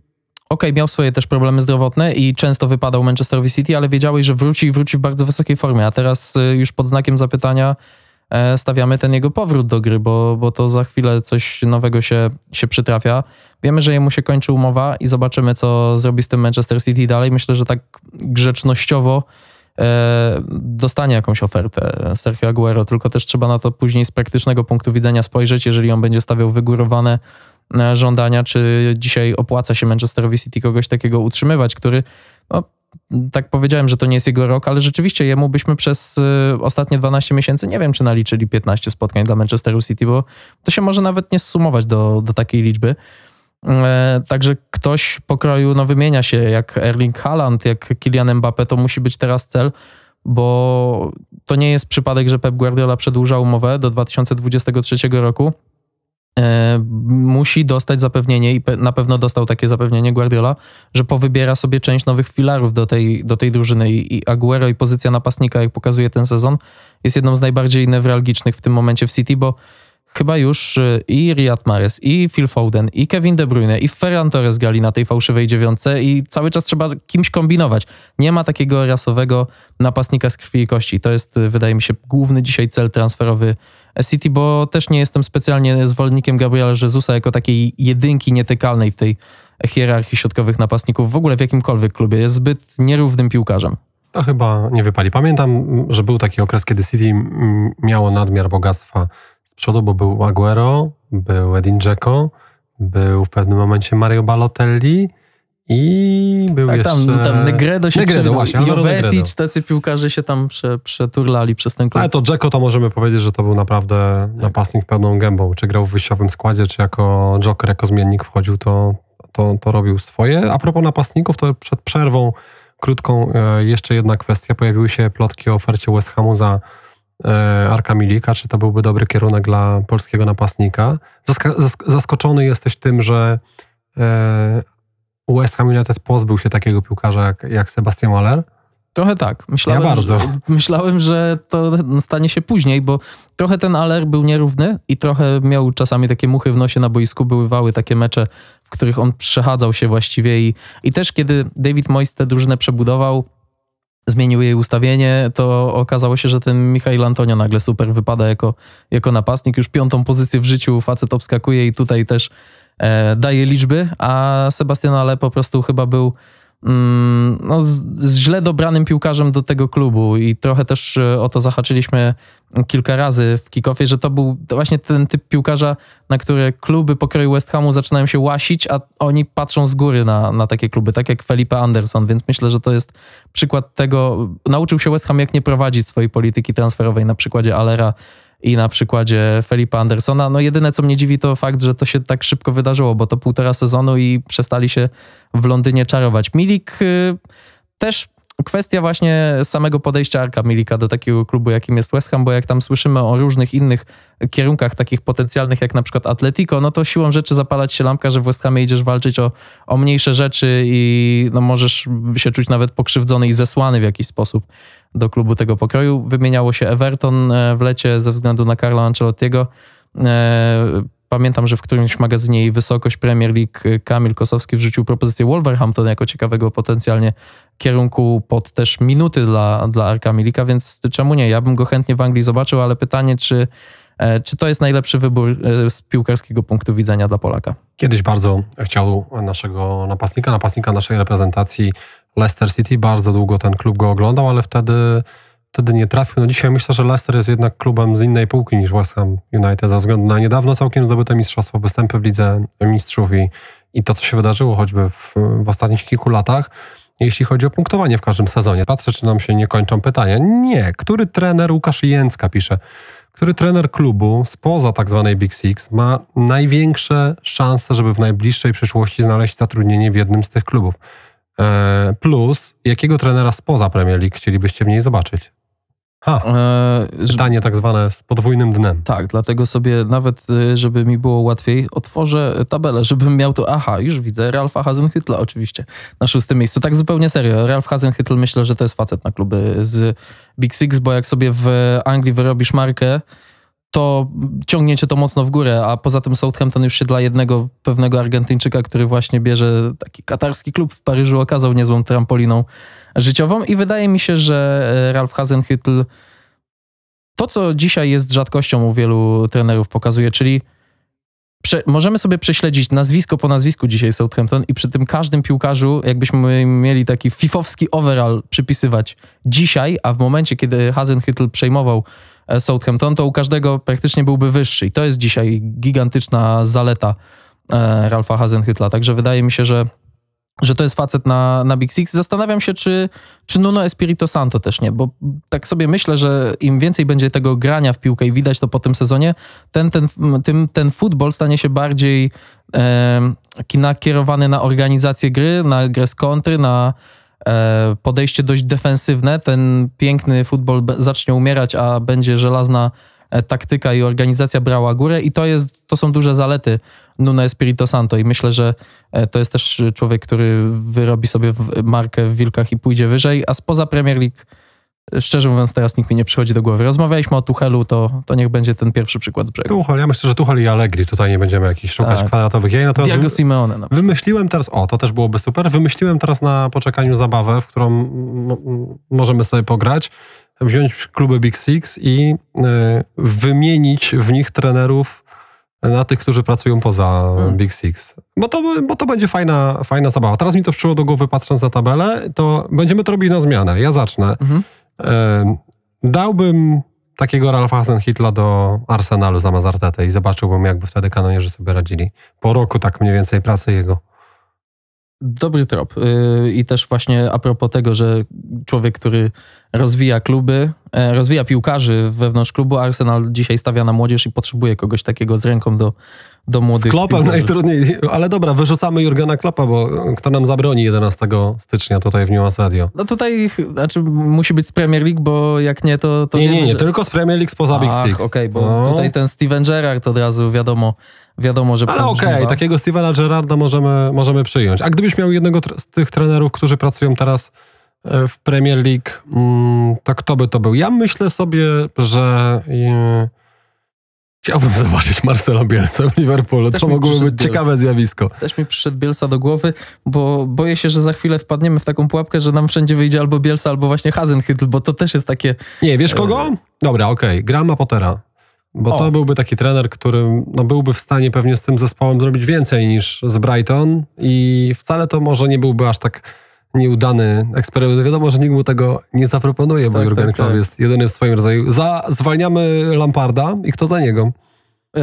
OK, miał swoje też problemy zdrowotne i często wypadał Manchesterowi City, ale wiedziałeś, że wróci i wróci w bardzo wysokiej formie, a teraz y, już pod znakiem zapytania E, stawiamy ten jego powrót do gry, bo, bo to za chwilę coś nowego się, się przytrafia. Wiemy, że jemu się kończy umowa i zobaczymy, co zrobi z tym Manchester City dalej. Myślę, że tak grzecznościowo e, dostanie jakąś ofertę Sergio Aguero, tylko też trzeba na to później z praktycznego punktu widzenia spojrzeć, jeżeli on będzie stawiał wygórowane e, żądania, czy dzisiaj opłaca się Manchesterowi City kogoś takiego utrzymywać, który no, tak powiedziałem, że to nie jest jego rok, ale rzeczywiście jemu byśmy przez y, ostatnie 12 miesięcy, nie wiem czy naliczyli 15 spotkań dla Manchesteru City, bo to się może nawet nie zsumować do, do takiej liczby. E, także ktoś pokroju no, wymienia się, jak Erling Haaland, jak Kylian Mbappe, to musi być teraz cel, bo to nie jest przypadek, że Pep Guardiola przedłuża umowę do 2023 roku. E, musi dostać zapewnienie i na pewno dostał takie zapewnienie Guardiola, że powybiera sobie część nowych filarów do tej, do tej drużyny i Aguero i pozycja napastnika, jak pokazuje ten sezon, jest jedną z najbardziej newralgicznych w tym momencie w City, bo chyba już y, i Riyad Mahrez, i Phil Foden, i Kevin De Bruyne, i Ferran Torres grali na tej fałszywej dziewiątce i cały czas trzeba kimś kombinować. Nie ma takiego rasowego napastnika z krwi i kości. To jest, y, wydaje mi się, główny dzisiaj cel transferowy City, bo też nie jestem specjalnie zwolennikiem Gabriela Jezusa jako takiej jedynki nietykalnej w tej hierarchii środkowych napastników w ogóle w jakimkolwiek klubie. Jest zbyt nierównym piłkarzem. To chyba nie wypali. Pamiętam, że był taki okres, kiedy City miało nadmiar bogactwa z przodu, bo był Aguero, był Edin Dzeko, był w pewnym momencie Mario Balotelli, i był tak, jeszcze... Tam, tam Negredo się Negredo, właśnie, Jovetic, tacy piłkarze się tam prze, przeturlali przez ten klub. Ale to Dzeko to możemy powiedzieć, że to był naprawdę tak. napastnik pełną gębą. Czy grał w wyjściowym składzie, czy jako joker, jako zmiennik wchodził, to, to, to robił swoje. A propos napastników, to przed przerwą krótką e, jeszcze jedna kwestia. Pojawiły się plotki o ofercie West Hamu za e, Arka Milika, czy to byłby dobry kierunek dla polskiego napastnika. zaskoczony jesteś tym, że e, West Ham United pozbył się takiego piłkarza jak, jak Sebastian Waller? Trochę tak. Myślałem, ja bardzo. Że, myślałem, że to stanie się później, bo trochę ten Aller był nierówny i trochę miał czasami takie muchy w nosie na boisku. były wały takie mecze, w których on przechadzał się właściwie i, i też kiedy David Moyes tę drużynę przebudował, zmienił jej ustawienie, to okazało się, że ten Michail Antonio nagle super wypada jako, jako napastnik. Już piątą pozycję w życiu facet obskakuje i tutaj też E, daje liczby, a Sebastian Ale po prostu chyba był mm, no, z, źle dobranym piłkarzem do tego klubu i trochę też e, o to zahaczyliśmy kilka razy w kickoffie, że to był właśnie ten typ piłkarza, na które kluby pokroju West Hamu zaczynają się łasić, a oni patrzą z góry na, na takie kluby, tak jak Felipe Anderson, więc myślę, że to jest przykład tego, nauczył się West Ham jak nie prowadzić swojej polityki transferowej na przykładzie Alera, i na przykładzie Felipa Andersona. No jedyne, co mnie dziwi, to fakt, że to się tak szybko wydarzyło, bo to półtora sezonu i przestali się w Londynie czarować. Milik y, też kwestia właśnie samego podejścia Arka Milika do takiego klubu, jakim jest West Ham, bo jak tam słyszymy o różnych innych kierunkach takich potencjalnych, jak na przykład Atletico, no to siłą rzeczy zapalać się lampka, że w West Hamie idziesz walczyć o, o mniejsze rzeczy i no możesz się czuć nawet pokrzywdzony i zesłany w jakiś sposób do klubu tego pokroju. Wymieniało się Everton e, w lecie ze względu na Carlo Ancelottiego. E, pamiętam, że w którymś magazynie i wysokość Premier League e, Kamil Kosowski wrzucił propozycję Wolverhampton jako ciekawego potencjalnie kierunku pod też minuty dla, dla Arka Milika, więc czemu nie? Ja bym go chętnie w Anglii zobaczył, ale pytanie, czy, czy to jest najlepszy wybór z piłkarskiego punktu widzenia dla Polaka? Kiedyś bardzo chciał naszego napastnika, napastnika naszej reprezentacji Leicester City. Bardzo długo ten klub go oglądał, ale wtedy, wtedy nie trafił. No dzisiaj myślę, że Leicester jest jednak klubem z innej półki niż West Ham United, ze względu na niedawno całkiem zdobyte mistrzostwo, występy w Lidze Mistrzów i, i to, co się wydarzyło choćby w, w ostatnich kilku latach jeśli chodzi o punktowanie w każdym sezonie. Patrzę, czy nam się nie kończą pytania. Nie. Który trener, Łukasz Jęcka pisze, który trener klubu spoza tak zwanej Big Six ma największe szanse, żeby w najbliższej przyszłości znaleźć zatrudnienie w jednym z tych klubów? E, plus, jakiego trenera spoza Premier League chcielibyście w niej zobaczyć? Ha, e, pytanie tak zwane z podwójnym dnem. Tak, dlatego sobie nawet, e, żeby mi było łatwiej, otworzę tabelę, żebym miał to, aha, już widzę, Ralfa Hasenhytla oczywiście na szóstym miejscu. Tak zupełnie serio, Ralf Hasenhytl myślę, że to jest facet na kluby z Big Six, bo jak sobie w Anglii wyrobisz markę, to ciągniecie to mocno w górę, a poza tym Southampton już się dla jednego pewnego Argentyńczyka, który właśnie bierze taki katarski klub w Paryżu, okazał niezłą trampoliną życiową i wydaje mi się, że e, Ralf Hasenhüttl to, co dzisiaj jest rzadkością u wielu trenerów pokazuje, czyli prze, możemy sobie prześledzić nazwisko po nazwisku dzisiaj Southampton i przy tym każdym piłkarzu, jakbyśmy mieli taki fifowski overall przypisywać dzisiaj, a w momencie, kiedy Hasenhüttl przejmował E, Southampton, to u każdego praktycznie byłby wyższy. I to jest dzisiaj gigantyczna zaleta e, Ralfa Hasenhytla. Także wydaje mi się, że że to jest facet na, na Big Six. Zastanawiam się, czy, czy Nuno Espirito Santo też nie, bo tak sobie myślę, że im więcej będzie tego grania w piłkę i widać to po tym sezonie, ten, ten, tym, ten futbol stanie się bardziej e, nakierowany na organizację gry, na grę z kontry, na, E, podejście dość defensywne. Ten piękny futbol zacznie umierać, a będzie żelazna e, taktyka i organizacja brała górę i to, jest, to są duże zalety Nuno Espirito Santo i myślę, że e, to jest też człowiek, który wyrobi sobie markę w Wilkach i pójdzie wyżej, a spoza Premier League szczerze mówiąc, teraz nikt mi nie przychodzi do głowy. Rozmawialiśmy o Tuchelu, to, to niech będzie ten pierwszy przykład z brzegu. Tuchel, ja myślę, że Tuchel i Allegri, tutaj nie będziemy jakichś szukać tak. kwadratowych jej. Natomiast Diego Simeone. Na no. wymyśliłem teraz, o, to też byłoby super, wymyśliłem teraz na poczekaniu zabawę, w którą no, możemy sobie pograć, wziąć kluby Big Six i y, wymienić w nich trenerów na tych, którzy pracują poza mm. Big Six. Bo to, bo to będzie fajna, fajna zabawa. Teraz mi to przyszło do głowy, patrząc na tabelę, to będziemy to robić na zmianę. Ja zacznę. Mhm. Dałbym takiego Ralfa Hasenhitla do Arsenalu za Mazartetę i zobaczyłbym, jakby wtedy kanonierzy sobie radzili. Po roku tak mniej więcej pracy jego. Dobry trop. Y, I też właśnie a propos tego, że człowiek, który rozwija kluby, e, rozwija piłkarzy wewnątrz klubu, Arsenal dzisiaj stawia na młodzież i potrzebuje kogoś takiego z ręką do do młodych. Z Klopem najtrudniej, ale dobra, wyrzucamy Jurgena Klopa, bo kto nam zabroni 11 stycznia tutaj w Nuance Radio? No tutaj, znaczy musi być z Premier League, bo jak nie, to... to nie, wiemy, nie, nie, że... tylko z Premier League spoza Ach, Big Six. okej, okay, bo no. tutaj ten Steven Gerrard od razu wiadomo, wiadomo, że... Ale okej, okay, takiego Stevena Gerrarda możemy, możemy przyjąć. A gdybyś miał jednego z tych trenerów, którzy pracują teraz e, w Premier League, mm, to kto by to był? Ja myślę sobie, że e, Chciałbym zobaczyć Marcela Bielsa w Liverpoolu. Też to mogłoby być Bielsa. ciekawe zjawisko. Też mi przyszedł Bielsa do głowy, bo boję się, że za chwilę wpadniemy w taką pułapkę, że nam wszędzie wyjdzie albo Bielsa, albo właśnie Hasenhytl, bo to też jest takie... Nie, wiesz e, kogo? Dobra, okej, okay. Grama Pottera. Bo o. to byłby taki trener, który no, byłby w stanie pewnie z tym zespołem zrobić więcej niż z Brighton i wcale to może nie byłby aż tak nieudany eksperyment. No wiadomo, że nikt mu tego nie zaproponuje, tak, bo Jurgen tak, Klopp tak. jest jedyny w swoim rodzaju. Za, zwalniamy Lamparda i kto za niego? E,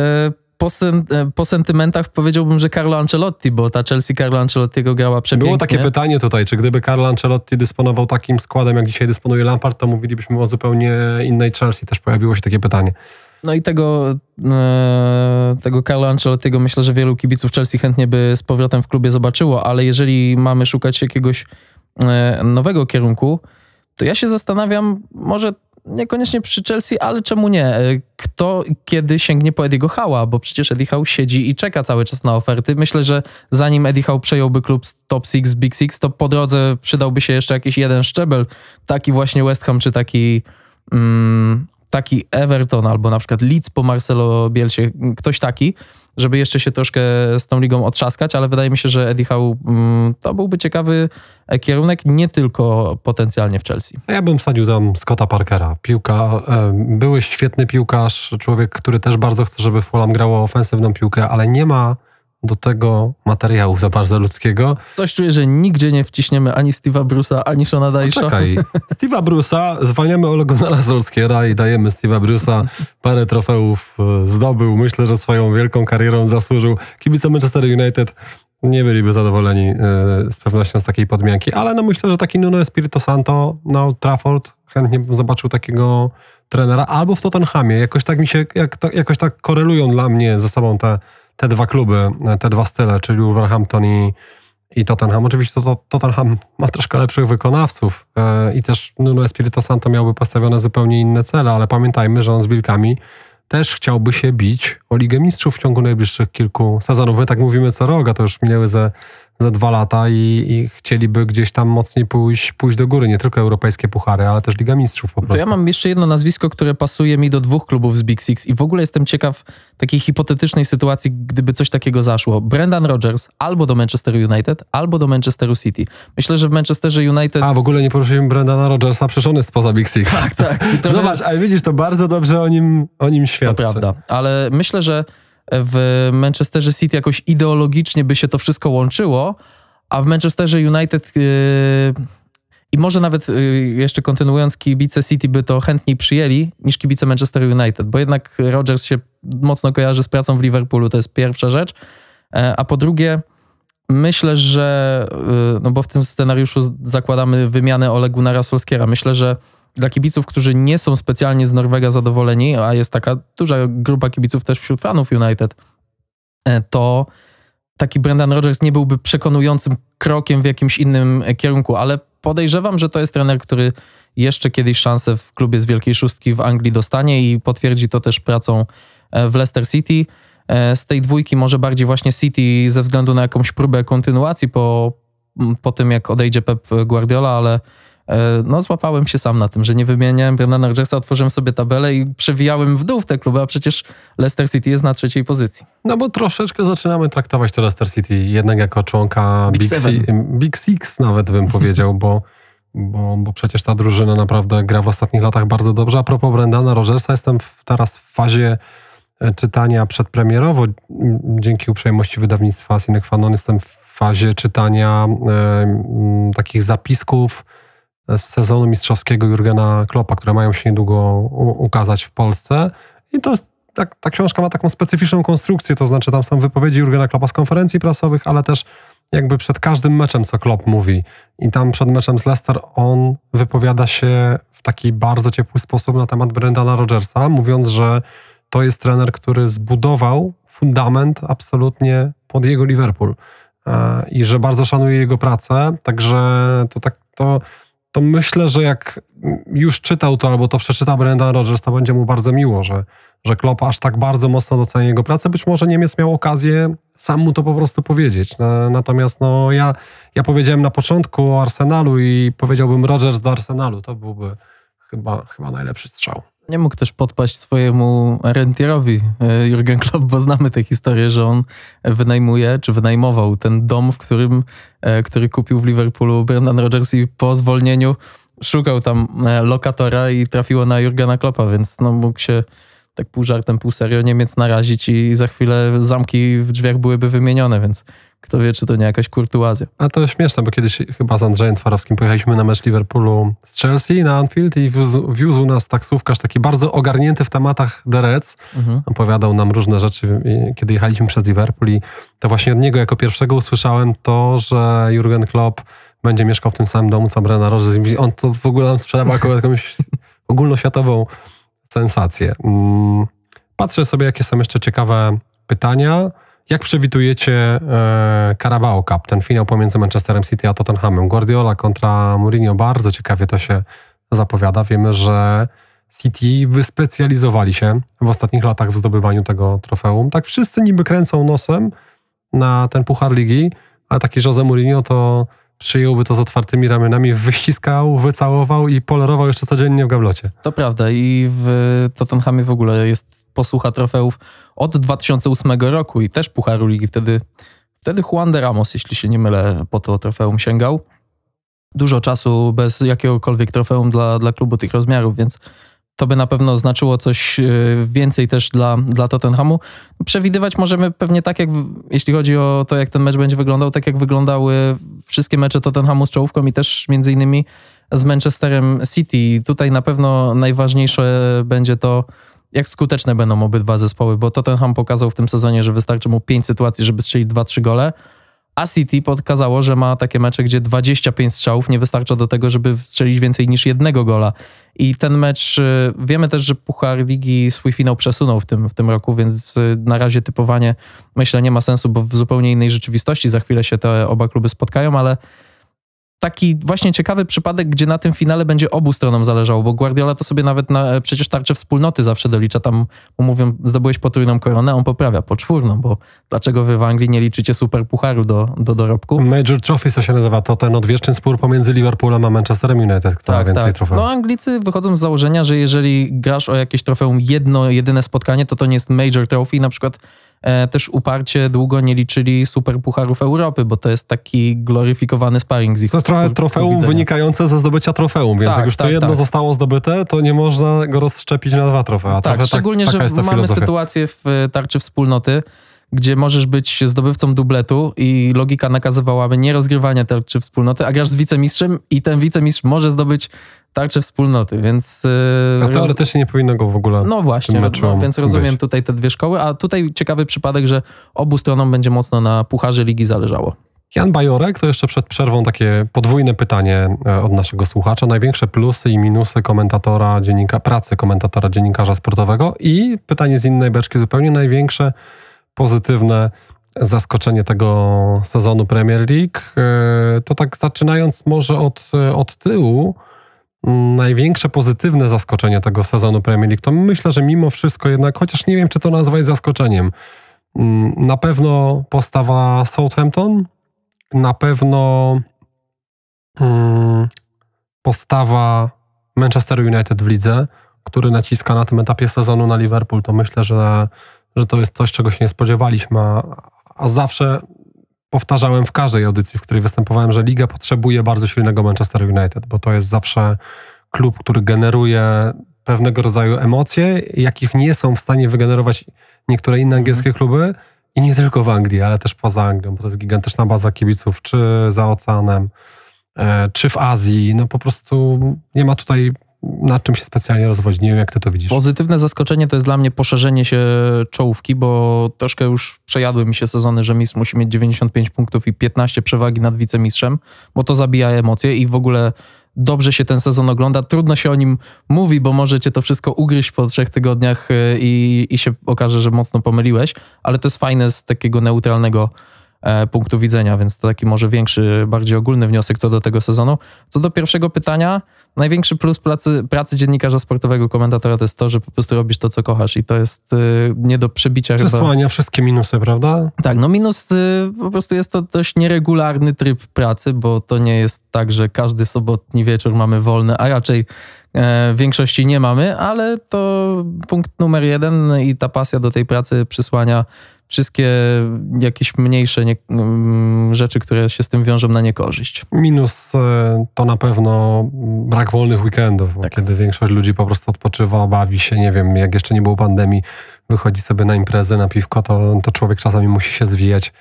po, sen, e, po, sentymentach powiedziałbym, że Carlo Ancelotti, bo ta Chelsea Carlo Ancelottiego grała przepięknie. Było takie pytanie tutaj, czy gdyby Carlo Ancelotti dysponował takim składem, jak dzisiaj dysponuje Lampard, to mówilibyśmy o zupełnie innej Chelsea. Też pojawiło się takie pytanie. No i tego, e, tego Carlo Ancelottiego myślę, że wielu kibiców Chelsea chętnie by z powrotem w klubie zobaczyło, ale jeżeli mamy szukać jakiegoś e, nowego kierunku, to ja się zastanawiam, może niekoniecznie przy Chelsea, ale czemu nie? E, kto kiedy sięgnie po Eddie'ego Hała, bo przecież Eddie Howe siedzi i czeka cały czas na oferty. Myślę, że zanim Eddie Howe przejąłby klub Top Six, Big Six, to po drodze przydałby się jeszcze jakiś jeden szczebel, taki właśnie West Ham czy taki mm, taki Everton albo na przykład Leeds po Marcelo Bielsie, ktoś taki, żeby jeszcze się troszkę z tą ligą otrzaskać, ale wydaje mi się, że Eddie Howe mm, to byłby ciekawy e, kierunek, nie tylko potencjalnie w Chelsea. Ja bym wsadził tam Scotta Parkera. Piłka, e, były świetny piłkarz, człowiek, który też bardzo chce, żeby Fulham grało ofensywną piłkę, ale nie ma do tego materiału za bardzo ludzkiego. Coś czuję, że nigdzie nie wciśniemy ani Steve'a Bruce'a, ani Shona Daisha. No czekaj, Steve'a Bruce'a, zwalniamy Olegonara Solskiera i dajemy Steve'a Bruce'a. Parę trofeów e, zdobył. Myślę, że swoją wielką karierą zasłużył. Kibice Manchester United nie byliby zadowoleni e, z pewnością z takiej podmianki, ale no myślę, że taki Nuno Espirito Santo na Old Trafford chętnie bym zobaczył takiego trenera, albo w Tottenhamie. Jakoś tak mi się, jak, to, jakoś tak korelują dla mnie ze sobą te te dwa kluby, te dwa style, czyli Wolverhampton i, i Tottenham. Oczywiście to, to, Tottenham ma troszkę lepszych wykonawców e, i też Nuno Espirito Santo miałby postawione zupełnie inne cele, ale pamiętajmy, że on z Wilkami też chciałby się bić o Ligę Mistrzów w ciągu najbliższych kilku sezonów. My tak mówimy co roga, to już minęły ze za dwa lata i, i, chcieliby gdzieś tam mocniej pójść, pójść do góry, nie tylko europejskie puchary, ale też Liga Mistrzów po prostu. To ja mam jeszcze jedno nazwisko, które pasuje mi do dwóch klubów z Big Six i w ogóle jestem ciekaw takiej hipotetycznej sytuacji, gdyby coś takiego zaszło. Brendan Rodgers albo do Manchester United, albo do Manchesteru City. Myślę, że w Manchesterze United... A, w ogóle nie poruszyłem Brendana Rodgersa, przecież on jest spoza Big Six. Tak, tak. Zobacz, ale widzisz, to bardzo dobrze o nim, o nim świadczy. To prawda, ale myślę, że w Manchesterze City jakoś ideologicznie by się to wszystko łączyło, a w Manchesterze United yy, i może nawet yy, jeszcze kontynuując, kibice City by to chętniej przyjęli niż kibice Manchester United, bo jednak Rodgers się mocno kojarzy z pracą w Liverpoolu, to jest pierwsza rzecz. E, a po drugie, myślę, że, y, no bo w tym scenariuszu zakładamy wymianę Olegu Narasolskiera, myślę, że dla kibiców, którzy nie są specjalnie z Norwega zadowoleni, a jest taka duża grupa kibiców też wśród fanów United, e, to taki Brendan Rodgers nie byłby przekonującym krokiem w jakimś innym kierunku, ale podejrzewam, że to jest trener, który jeszcze kiedyś szansę w klubie z Wielkiej Szóstki w Anglii dostanie i potwierdzi to też pracą e, w Leicester City. E, z tej dwójki może bardziej właśnie City ze względu na jakąś próbę kontynuacji po, po tym, jak odejdzie Pep Guardiola, ale E, no złapałem się sam na tym, że nie wymieniałem Brendana Rodgersa, otworzyłem sobie tabelę i przewijałem w dół w te kluby, a przecież Leicester City jest na trzeciej pozycji. No bo troszeczkę zaczynamy traktować to Leicester City jednak jako członka Big, Big, Big Six nawet bym powiedział, bo, bo, bo przecież ta drużyna naprawdę gra w ostatnich latach bardzo dobrze. A propos Brendana Rodgersa, jestem teraz w fazie e, czytania przedpremierowo, dzięki uprzejmości wydawnictwa Sinek Fanon, jestem w fazie czytania e, takich zapisków z sezonu mistrzowskiego Jurgena Kloppa, które mają się niedługo ukazać w Polsce. I to jest, tak, ta książka ma taką specyficzną konstrukcję, to znaczy tam są wypowiedzi Jurgena Kloppa z konferencji prasowych, ale też jakby przed każdym meczem, co Klopp mówi. I tam przed meczem z Leicester on wypowiada się w taki bardzo ciepły sposób na temat Brendana Rogersa, mówiąc, że to jest trener, który zbudował fundament absolutnie pod jego Liverpool e, i że bardzo szanuje jego pracę, także to tak to to myślę, że jak już czytał to albo to przeczyta Brendan Rodgers, to będzie mu bardzo miło, że, że Klopp aż tak bardzo mocno docenia jego pracę. Być może Niemiec miał okazję sam mu to po prostu powiedzieć. Natomiast no, ja, ja powiedziałem na początku o Arsenalu i powiedziałbym Rodgers do Arsenalu. To byłby chyba, chyba najlepszy strzał. Nie mógł też podpaść swojemu rentierowi e, Jurgen Klopp, bo znamy tę historię, że on wynajmuje, czy wynajmował ten dom, w którym, e, który kupił w Liverpoolu Brendan Rodgers i po zwolnieniu szukał tam e, lokatora i trafiło na Jurgena Kloppa, więc no, mógł się tak pół żartem, pół serio Niemiec narazić i za chwilę zamki w drzwiach byłyby wymienione, więc kto wie, czy to nie jakaś kurtuazja. A to śmieszne, bo kiedyś chyba z Andrzejem Twarowskim pojechaliśmy na mecz Liverpoolu z Chelsea na Anfield i wiózł, nas taksówkarz taki bardzo ogarnięty w tematach Derec. Mhm. Opowiadał nam różne rzeczy, kiedy jechaliśmy przez Liverpool i to właśnie od niego jako pierwszego usłyszałem to, że Jurgen Klopp będzie mieszkał w tym samym domu co Brenna Rodgers. On to w ogóle nam sprzedawał jako jakąś ogólnoświatową sensację. Mm. Patrzę sobie, jakie są jeszcze ciekawe pytania. Jak przewidujecie e, Carabao Cup, ten finał pomiędzy Manchesterem City a Tottenhamem? Guardiola kontra Mourinho, bardzo ciekawie to się zapowiada. Wiemy, że City wyspecjalizowali się w ostatnich latach w zdobywaniu tego trofeum. Tak wszyscy niby kręcą nosem na ten puchar ligi, a taki Jose Mourinho to przyjąłby to z otwartymi ramionami, wyściskał, wycałował i polerował jeszcze codziennie w gablocie. To prawda i w Tottenhamie w ogóle jest posłucha trofeów od 2008 roku i też Pucharu Ligi. Wtedy, wtedy Juan de Ramos, jeśli się nie mylę, po to trofeum sięgał. Dużo czasu bez jakiegokolwiek trofeum dla, dla klubu tych rozmiarów, więc to by na pewno znaczyło coś e, więcej też dla, dla Tottenhamu. Przewidywać możemy pewnie tak, jak jeśli chodzi o to, jak ten mecz będzie wyglądał, tak jak wyglądały wszystkie mecze Tottenhamu z czołówką i też między innymi z Manchesterem City. Tutaj na pewno najważniejsze będzie to, jak skuteczne będą obydwa zespoły, bo Tottenham pokazał w tym sezonie, że wystarczy mu 5 sytuacji, żeby strzelić 2-3 gole, a City podkazało, że ma takie mecze, gdzie 25 strzałów nie wystarcza do tego, żeby strzelić więcej niż jednego gola. I ten mecz, y, wiemy też, że Puchar Ligi swój finał przesunął w tym, w tym roku, więc y, na razie typowanie myślę nie ma sensu, bo w zupełnie innej rzeczywistości za chwilę się te oba kluby spotkają, ale taki właśnie ciekawy przypadek, gdzie na tym finale będzie obu stronom zależało, bo Guardiola to sobie nawet na, przecież tarczę wspólnoty zawsze dolicza. Tam mu mówią, zdobyłeś potrójną koronę, on poprawia poczwórną, bo dlaczego wy w Anglii nie liczycie super pucharu do, do dorobku? Major Trophy to się nazywa, to ten odwieczny spór pomiędzy Liverpoolem a Manchesterem United, kto tak, ma więcej tak. trofeum. No Anglicy wychodzą z założenia, że jeżeli grasz o jakieś trofeum jedno, jedyne spotkanie, to to nie jest Major Trophy na przykład E, też uparcie długo nie liczyli superpucharów Europy, bo to jest taki gloryfikowany sparring z ich To trochę trofeum wynikające ze zdobycia trofeum, więc tak, jak już tak, to jedno tak. zostało zdobyte, to nie można go rozszczepić na dwa trofea. Tak, tak- szczególnie, tak, że mamy filozofia. sytuację w e, tarczy wspólnoty, gdzie możesz być zdobywcą dubletu i logika nakazywałaby nie rozgrywania tarczy wspólnoty, a grasz z wicemistrzem i ten wicemistrz może zdobyć tak, czy wspólnoty, więc... Y, a teoretycznie nie powinno go w ogóle No właśnie, no, więc rozumiem być. tutaj te dwie szkoły, a tutaj ciekawy przypadek, że obu stronom będzie mocno na pucharze ligi zależało. Jan Bajorek, to jeszcze przed przerwą takie podwójne pytanie e, od naszego słuchacza. Największe plusy i minusy komentatora, dziennika, pracy komentatora, dziennikarza sportowego i pytanie z innej beczki zupełnie największe pozytywne zaskoczenie tego sezonu Premier League. E, to tak zaczynając może od, e, od tyłu, największe pozytywne zaskoczenie tego sezonu Premier League, to myślę, że mimo wszystko jednak, chociaż nie wiem, czy to nazwać zaskoczeniem, mm, na pewno postawa Southampton, na pewno mm, postawa Manchester United w lidze, który naciska na tym etapie sezonu na Liverpool, to myślę, że, że to jest coś, czego się nie spodziewaliśmy, a, a zawsze powtarzałem w każdej audycji, w której występowałem, że liga potrzebuje bardzo silnego Manchester United, bo to jest zawsze klub, który generuje pewnego rodzaju emocje, jakich nie są w stanie wygenerować niektóre inne mhm. angielskie kluby i nie tylko w Anglii, ale też poza Anglią, bo to jest gigantyczna baza kibiców, czy za oceanem, e, czy w Azji. No po prostu nie ma tutaj nad czym się specjalnie rozwodzić. Nie wiem, jak ty to widzisz. Pozytywne zaskoczenie to jest dla mnie poszerzenie się czołówki, bo troszkę już przejadły mi się sezony, że mistrz musi mieć 95 punktów i 15 przewagi nad wicemistrzem, bo to zabija emocje i w ogóle dobrze się ten sezon ogląda. Trudno się o nim mówi, bo możecie to wszystko ugryźć po trzech tygodniach y, i, i się okaże, że mocno pomyliłeś, ale to jest fajne z takiego neutralnego E, punktu widzenia, więc to taki może większy, bardziej ogólny wniosek co do tego sezonu. Co do pierwszego pytania, największy plus pracy, pracy dziennikarza sportowego, komentatora to jest to, że po prostu robisz to, co kochasz i to jest y, nie do przebicia. Przesłania chyba. wszystkie minusy, prawda? Tak, no minus y, po prostu jest to dość nieregularny tryb pracy, bo to nie jest tak, że każdy sobotni wieczór mamy wolny, a raczej w e, większości nie mamy, ale to punkt numer jeden i ta pasja do tej pracy przysłania wszystkie jakieś mniejsze nie, mm, rzeczy, które się z tym wiążą na niekorzyść. Minus e, to na pewno brak wolnych weekendów, tak. kiedy większość ludzi po prostu odpoczywa, bawi się, nie wiem, jak jeszcze nie było pandemii, wychodzi sobie na imprezę, na piwko, to, to człowiek czasami musi się zwijać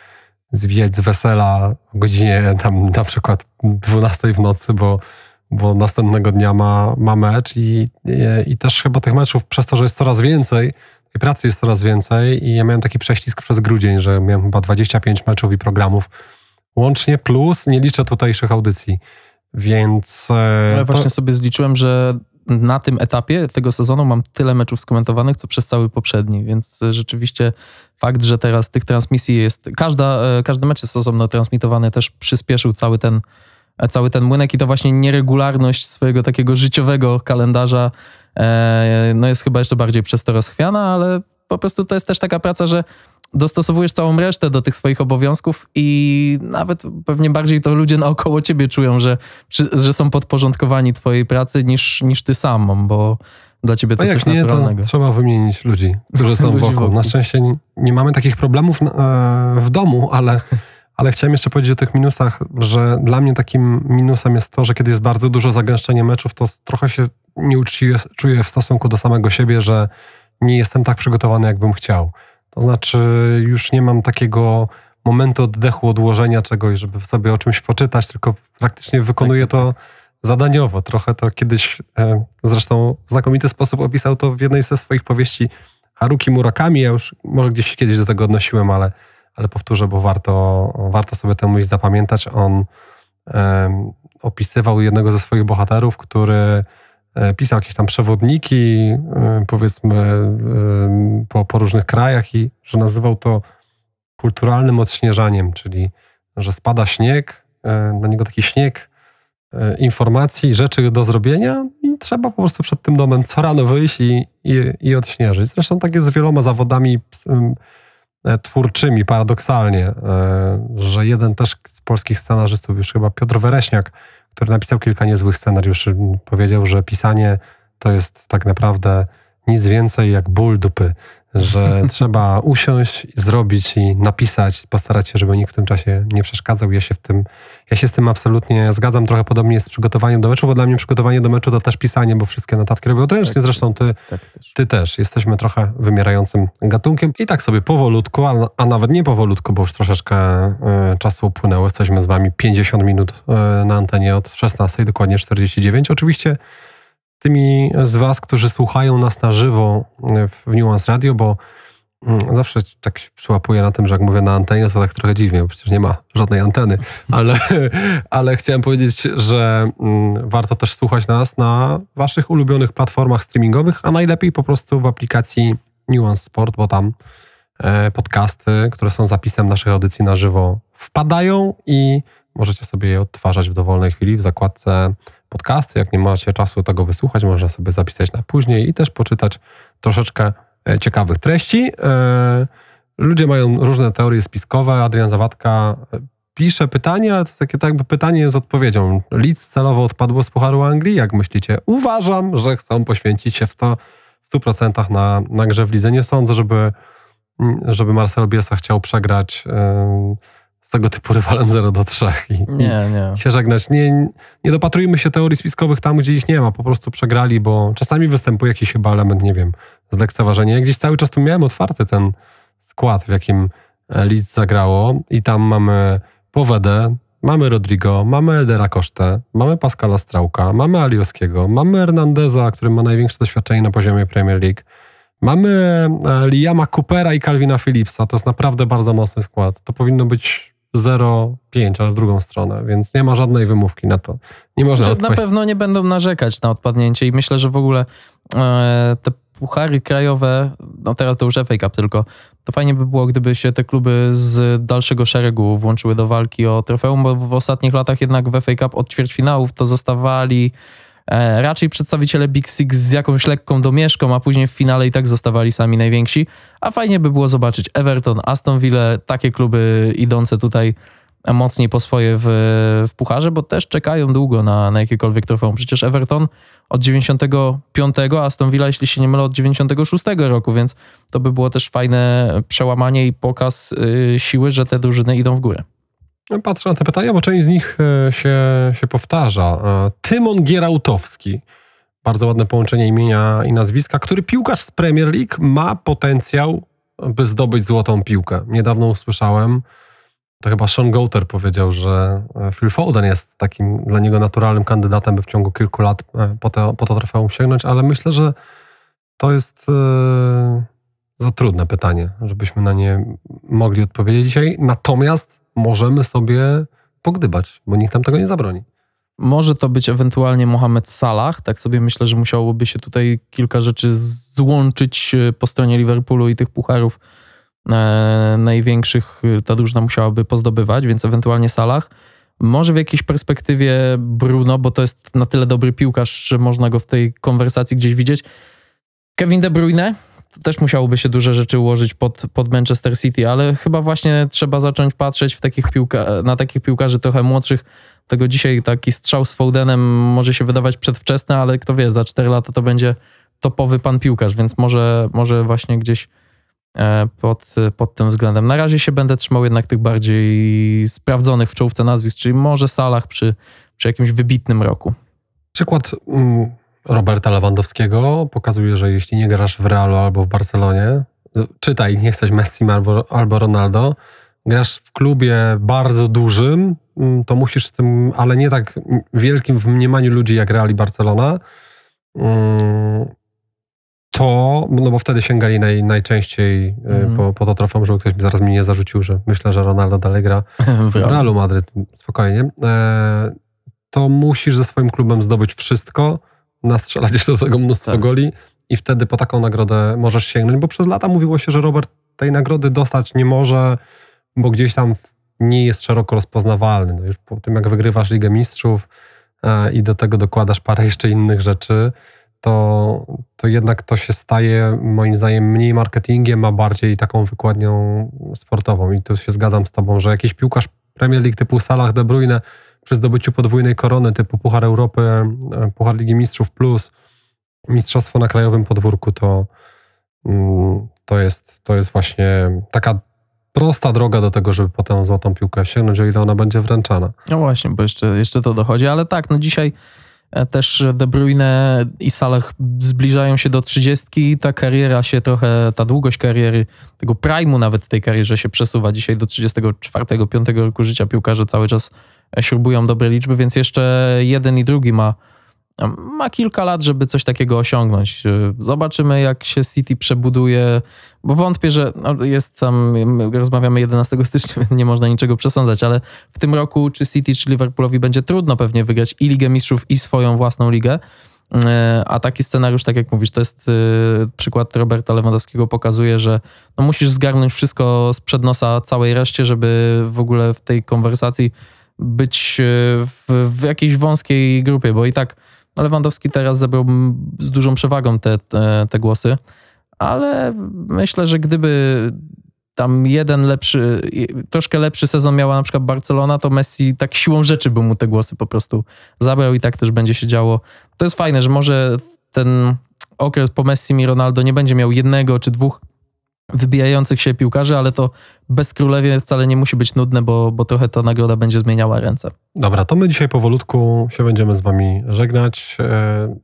zwijać z wesela o godzinie tam na przykład 12 w nocy, bo, bo następnego dnia ma, ma mecz i, i, i też chyba tych meczów przez to, że jest coraz więcej, pracy jest coraz więcej i ja miałem taki prześlizg przez grudzień, że miałem chyba 25 meczów i programów łącznie, plus nie liczę tutejszych audycji, więc... E, no ja to... właśnie sobie zliczyłem, że na tym etapie tego sezonu mam tyle meczów skomentowanych, co przez cały poprzedni, więc rzeczywiście fakt, że teraz tych transmisji jest... Każda, e, każdy mecz jest osobno transmitowany, też przyspieszył cały ten, e, cały ten młynek i to właśnie nieregularność swojego takiego życiowego kalendarza E, no jest chyba jeszcze bardziej przez to rozchwiana, ale po prostu to jest też taka praca, że dostosowujesz całą resztę do tych swoich obowiązków i nawet pewnie bardziej to ludzie naokoło ciebie czują, że, że są podporządkowani twojej pracy niż, niż ty samą, bo dla ciebie to jak coś nie, naturalnego. To trzeba wymienić ludzi, którzy są ludzi wokół. wokół. Na szczęście nie, nie mamy takich problemów e, w domu, ale ale chciałem jeszcze powiedzieć o tych minusach, że dla mnie takim minusem jest to, że kiedy jest bardzo dużo zagęszczenia meczów, to trochę się nieuczciwie czuję w stosunku do samego siebie, że nie jestem tak przygotowany, jakbym chciał. To znaczy, już nie mam takiego momentu oddechu, odłożenia czegoś, żeby sobie o czymś poczytać, tylko praktycznie wykonuję tak. to zadaniowo. Trochę to kiedyś e, zresztą w znakomity sposób opisał to w jednej ze swoich powieści Haruki Murakami. Ja już może gdzieś kiedyś do tego odnosiłem, ale ale powtórzę, bo warto, warto sobie temu iść zapamiętać. On opisywał jednego ze swoich bohaterów, który e, pisał jakieś tam przewodniki, e, powiedzmy, po, po, różnych krajach i że nazywał to kulturalnym odśnieżaniem, czyli że spada śnieg, e, na niego taki śnieg informacji, rzeczy do zrobienia i trzeba po prostu przed tym domem co rano wyjść i, i, i odśnieżyć. Zresztą tak jest z wieloma zawodami E, twórczymi, paradoksalnie, e, że jeden też z polskich scenarzystów, już chyba Piotr Wereśniak, który napisał kilka niezłych scenariuszy, powiedział, że pisanie to jest tak naprawdę nic więcej jak ból dupy że trzeba usiąść, zrobić i napisać, postarać się, żeby nikt w tym czasie nie przeszkadzał. Ja się w tym, ja się z tym absolutnie zgadzam. Trochę podobnie jest z przygotowaniem do meczu, bo dla mnie przygotowanie do meczu to też pisanie, bo wszystkie notatki robię odręcznie. Tak, Zresztą ty, tak, tak też. ty też. Jesteśmy trochę wymierającym gatunkiem i tak sobie powolutku, a, a nawet nie powolutku, bo już troszeczkę y, czasu upłynęło. Jesteśmy z wami 50 minut y, na antenie od 16, dokładnie 49. Oczywiście tymi z Was, którzy słuchają nas na żywo e, w Nuance Radio, bo mm, Zawsze tak się przyłapuję na tym, że jak mówię na antenie, to tak trochę dziwnie, bo przecież nie ma żadnej anteny, mhm. ale, ale chciałem powiedzieć, że mm, warto też słuchać nas na waszych ulubionych platformach streamingowych, a najlepiej po prostu w aplikacji Nuance Sport, bo tam e, podcasty, które są zapisem naszej audycji na żywo wpadają i możecie sobie je odtwarzać w dowolnej chwili w zakładce podcasty. Jak nie macie czasu tego wysłuchać, można sobie zapisać na później i też poczytać troszeczkę e, ciekawych treści. E, ludzie mają różne teorie spiskowe. Adrian Zawadka e, pisze pytanie, ale to takie tak jakby pytanie z odpowiedzią. Leeds celowo odpadło z Pucharu Anglii, jak myślicie? Uważam, że chcą poświęcić się w, to, w 100% na, na grze w lidze. Nie sądzę, żeby, mm, żeby Marcelo Bielsa chciał przegrać z tego typu rywalem 0 do 3 i, nie, nie. się żegnać. Nie, nie dopatrujmy się teorii spiskowych tam, gdzie ich nie ma. Po prostu przegrali, bo czasami występuje jakiś chyba element, nie wiem, zlekceważenia. Ja gdzieś cały czas tu miałem otwarty ten skład, w jakim e, Leeds zagrało i tam mamy Powedę, mamy Rodrigo, mamy Eldera Kosztę, mamy Pascala Strauka, mamy Alioskiego, mamy Hernandeza, który ma największe doświadczenie na poziomie Premier League. Mamy e, Liama Coopera i Calvina Phillipsa. To jest naprawdę bardzo mocny skład. To powinno być 0,5, ale w drugą stronę, więc nie ma żadnej wymówki na to. Nie można znaczy, Na pewno nie będą narzekać na odpadnięcie i myślę, że w ogóle e, te puchary krajowe, no teraz to już FA Cup tylko, to fajnie by było, gdyby się te kluby z dalszego szeregu włączyły do walki o trofeum, bo w ostatnich latach jednak w FA Cup od ćwierćfinałów to zostawali E, raczej przedstawiciele Big Six z jakąś lekką domieszką, a później w finale i tak zostawali sami najwięksi. A fajnie by było zobaczyć Everton, Aston Villa, takie kluby idące tutaj mocniej po swoje w, w pucharze, bo też czekają długo na, na jakiekolwiek trofeum. Przecież Everton od 95, Aston Villa, jeśli się nie mylę, od 96 roku, więc to by było też fajne przełamanie i pokaz y, siły, że te drużyny idą w górę. Patrzę na te pytania, bo część z nich e, się, się powtarza. E, Tymon Gierautowski, bardzo ładne połączenie imienia i nazwiska, który piłkarz z Premier League ma potencjał, by zdobyć złotą piłkę. Niedawno usłyszałem, to chyba Sean Gouter powiedział, że e, Phil Foden jest takim dla niego naturalnym kandydatem, by w ciągu kilku lat po, po to trofeum sięgnąć, ale myślę, że to jest za trudne pytanie, żebyśmy na nie mogli odpowiedzieć dzisiaj. Natomiast możemy sobie pogdybać, bo nikt nam tego nie zabroni. Może to być ewentualnie Mohamed Salah. Tak sobie myślę, że musiałoby się tutaj kilka rzeczy złączyć e, po stronie Liverpoolu i tych pucharów e, największych e, ta drużyna musiałaby pozdobywać, więc ewentualnie Salah. Może w jakiejś perspektywie Bruno, bo to jest na tyle dobry piłkarz, że można go w tej konwersacji gdzieś widzieć. Kevin De Bruyne, też musiałoby się duże rzeczy ułożyć pod, pod Manchester City, ale chyba właśnie trzeba zacząć patrzeć w takich piłka, na takich piłkarzy trochę młodszych. Tego dzisiaj taki strzał z Fodenem może się wydawać przedwczesny, ale kto wie, za 4 lata to będzie topowy pan piłkarz, więc może, może właśnie gdzieś e, pod, pod tym względem. Na razie się będę trzymał jednak tych bardziej sprawdzonych w czołówce nazwisk, czyli może Salah przy, przy jakimś wybitnym roku. Przykład mm, Roberta Lewandowskiego pokazuje, że jeśli nie grasz w Realu albo w Barcelonie, y, czytaj, nie jesteś Messi albo, albo Ronaldo, grasz w klubie bardzo dużym, mm, to musisz z tym, ale nie tak wielkim w mniemaniu ludzi jak Real i Barcelona, mm, to, no bo wtedy sięgali naj, najczęściej mm. po, po to trofeum, żeby ktoś zaraz mi nie zarzucił, że myślę, że Ronaldo dalej gra w Realu Madryt, spokojnie, e, to musisz ze swoim klubem zdobyć wszystko, nastrzelać do tego mnóstwo tak. goli i wtedy po taką nagrodę możesz sięgnąć, bo przez lata mówiło się, że Robert tej nagrody dostać nie może, bo gdzieś tam nie jest szeroko rozpoznawalny. No już po tym, jak wygrywasz Ligę Mistrzów e, i do tego dokładasz parę jeszcze innych rzeczy, to, to jednak to się staje moim zdaniem mniej marketingiem, a bardziej taką wykładnią sportową. I tu się zgadzam z tobą, że jakiś piłkarz Premier League typu Salah, De Bruyne przy zdobyciu podwójnej korony typu Puchar Europy, e, Puchar Ligi Mistrzów plus mistrzostwo na krajowym podwórku, to, mm, to, jest, to jest właśnie taka prosta droga do tego, żeby potem złotą piłkę sięgnąć, o ile ona będzie wręczana. No właśnie, bo jeszcze, jeszcze to dochodzi, ale tak, no dzisiaj e, też De Bruyne i Salah zbliżają się do 30 i ta kariera się trochę, ta długość kariery, tego prime'u nawet tej karierze się przesuwa. Dzisiaj do 34-5 roku życia piłkarze cały czas śrubują dobre liczby, więc jeszcze jeden i drugi ma, ma kilka lat, żeby coś takiego osiągnąć. Zobaczymy, jak się City przebuduje, bo wątpię, że no, jest tam, rozmawiamy 11 stycznia, więc nie można niczego przesądzać, ale w tym roku czy City, czy Liverpoolowi będzie trudno pewnie wygrać i Ligę Mistrzów, i swoją własną ligę. E, a taki scenariusz, tak jak mówisz, to jest e, przykład Roberta Lewandowskiego, pokazuje, że no musisz zgarnąć wszystko z przednosa całej reszcie, żeby w ogóle w tej konwersacji być e, w, w jakiejś wąskiej grupie, bo i tak Lewandowski teraz zabrał z dużą przewagą te, te, te głosy, ale myślę, że gdyby tam jeden lepszy, troszkę lepszy sezon miała na przykład Barcelona, to Messi tak siłą rzeczy by mu te głosy po prostu zabrał i tak też będzie się działo. To jest fajne, że może ten okres po Messi i Ronaldo nie będzie miał jednego czy dwóch wybijających się piłkarzy, ale to bez królewie wcale nie musi być nudne, bo, bo trochę ta nagroda będzie zmieniała ręce. Dobra, to my dzisiaj powolutku się będziemy z wami żegnać. E,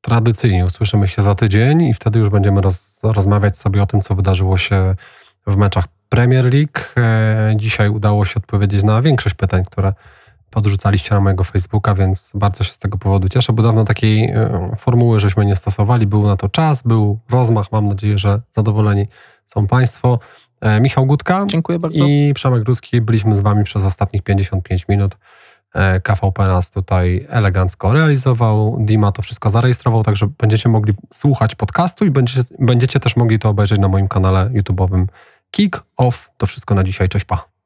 tradycyjnie usłyszymy się za tydzień i wtedy już będziemy roz, rozmawiać sobie o tym, co wydarzyło się w meczach Premier League. E, dzisiaj udało się odpowiedzieć na większość pytań, które podrzucaliście na mojego Facebooka, więc bardzo się z tego powodu cieszę, bo dawno takiej e, formuły żeśmy nie stosowali. Był na to czas, był rozmach. Mam nadzieję, że zadowoleni są Państwo. E, Michał Gutka. Dziękuję bardzo. I Przemek Ruski. Byliśmy z Wami przez ostatnich 55 minut. E, KVP nas tutaj elegancko realizował, Dima to wszystko zarejestrował, także będziecie mogli słuchać podcastu i będziecie, będziecie też mogli to obejrzeć na moim kanale YouTube'owym Kick Off. To wszystko na dzisiaj. Cześć, pa!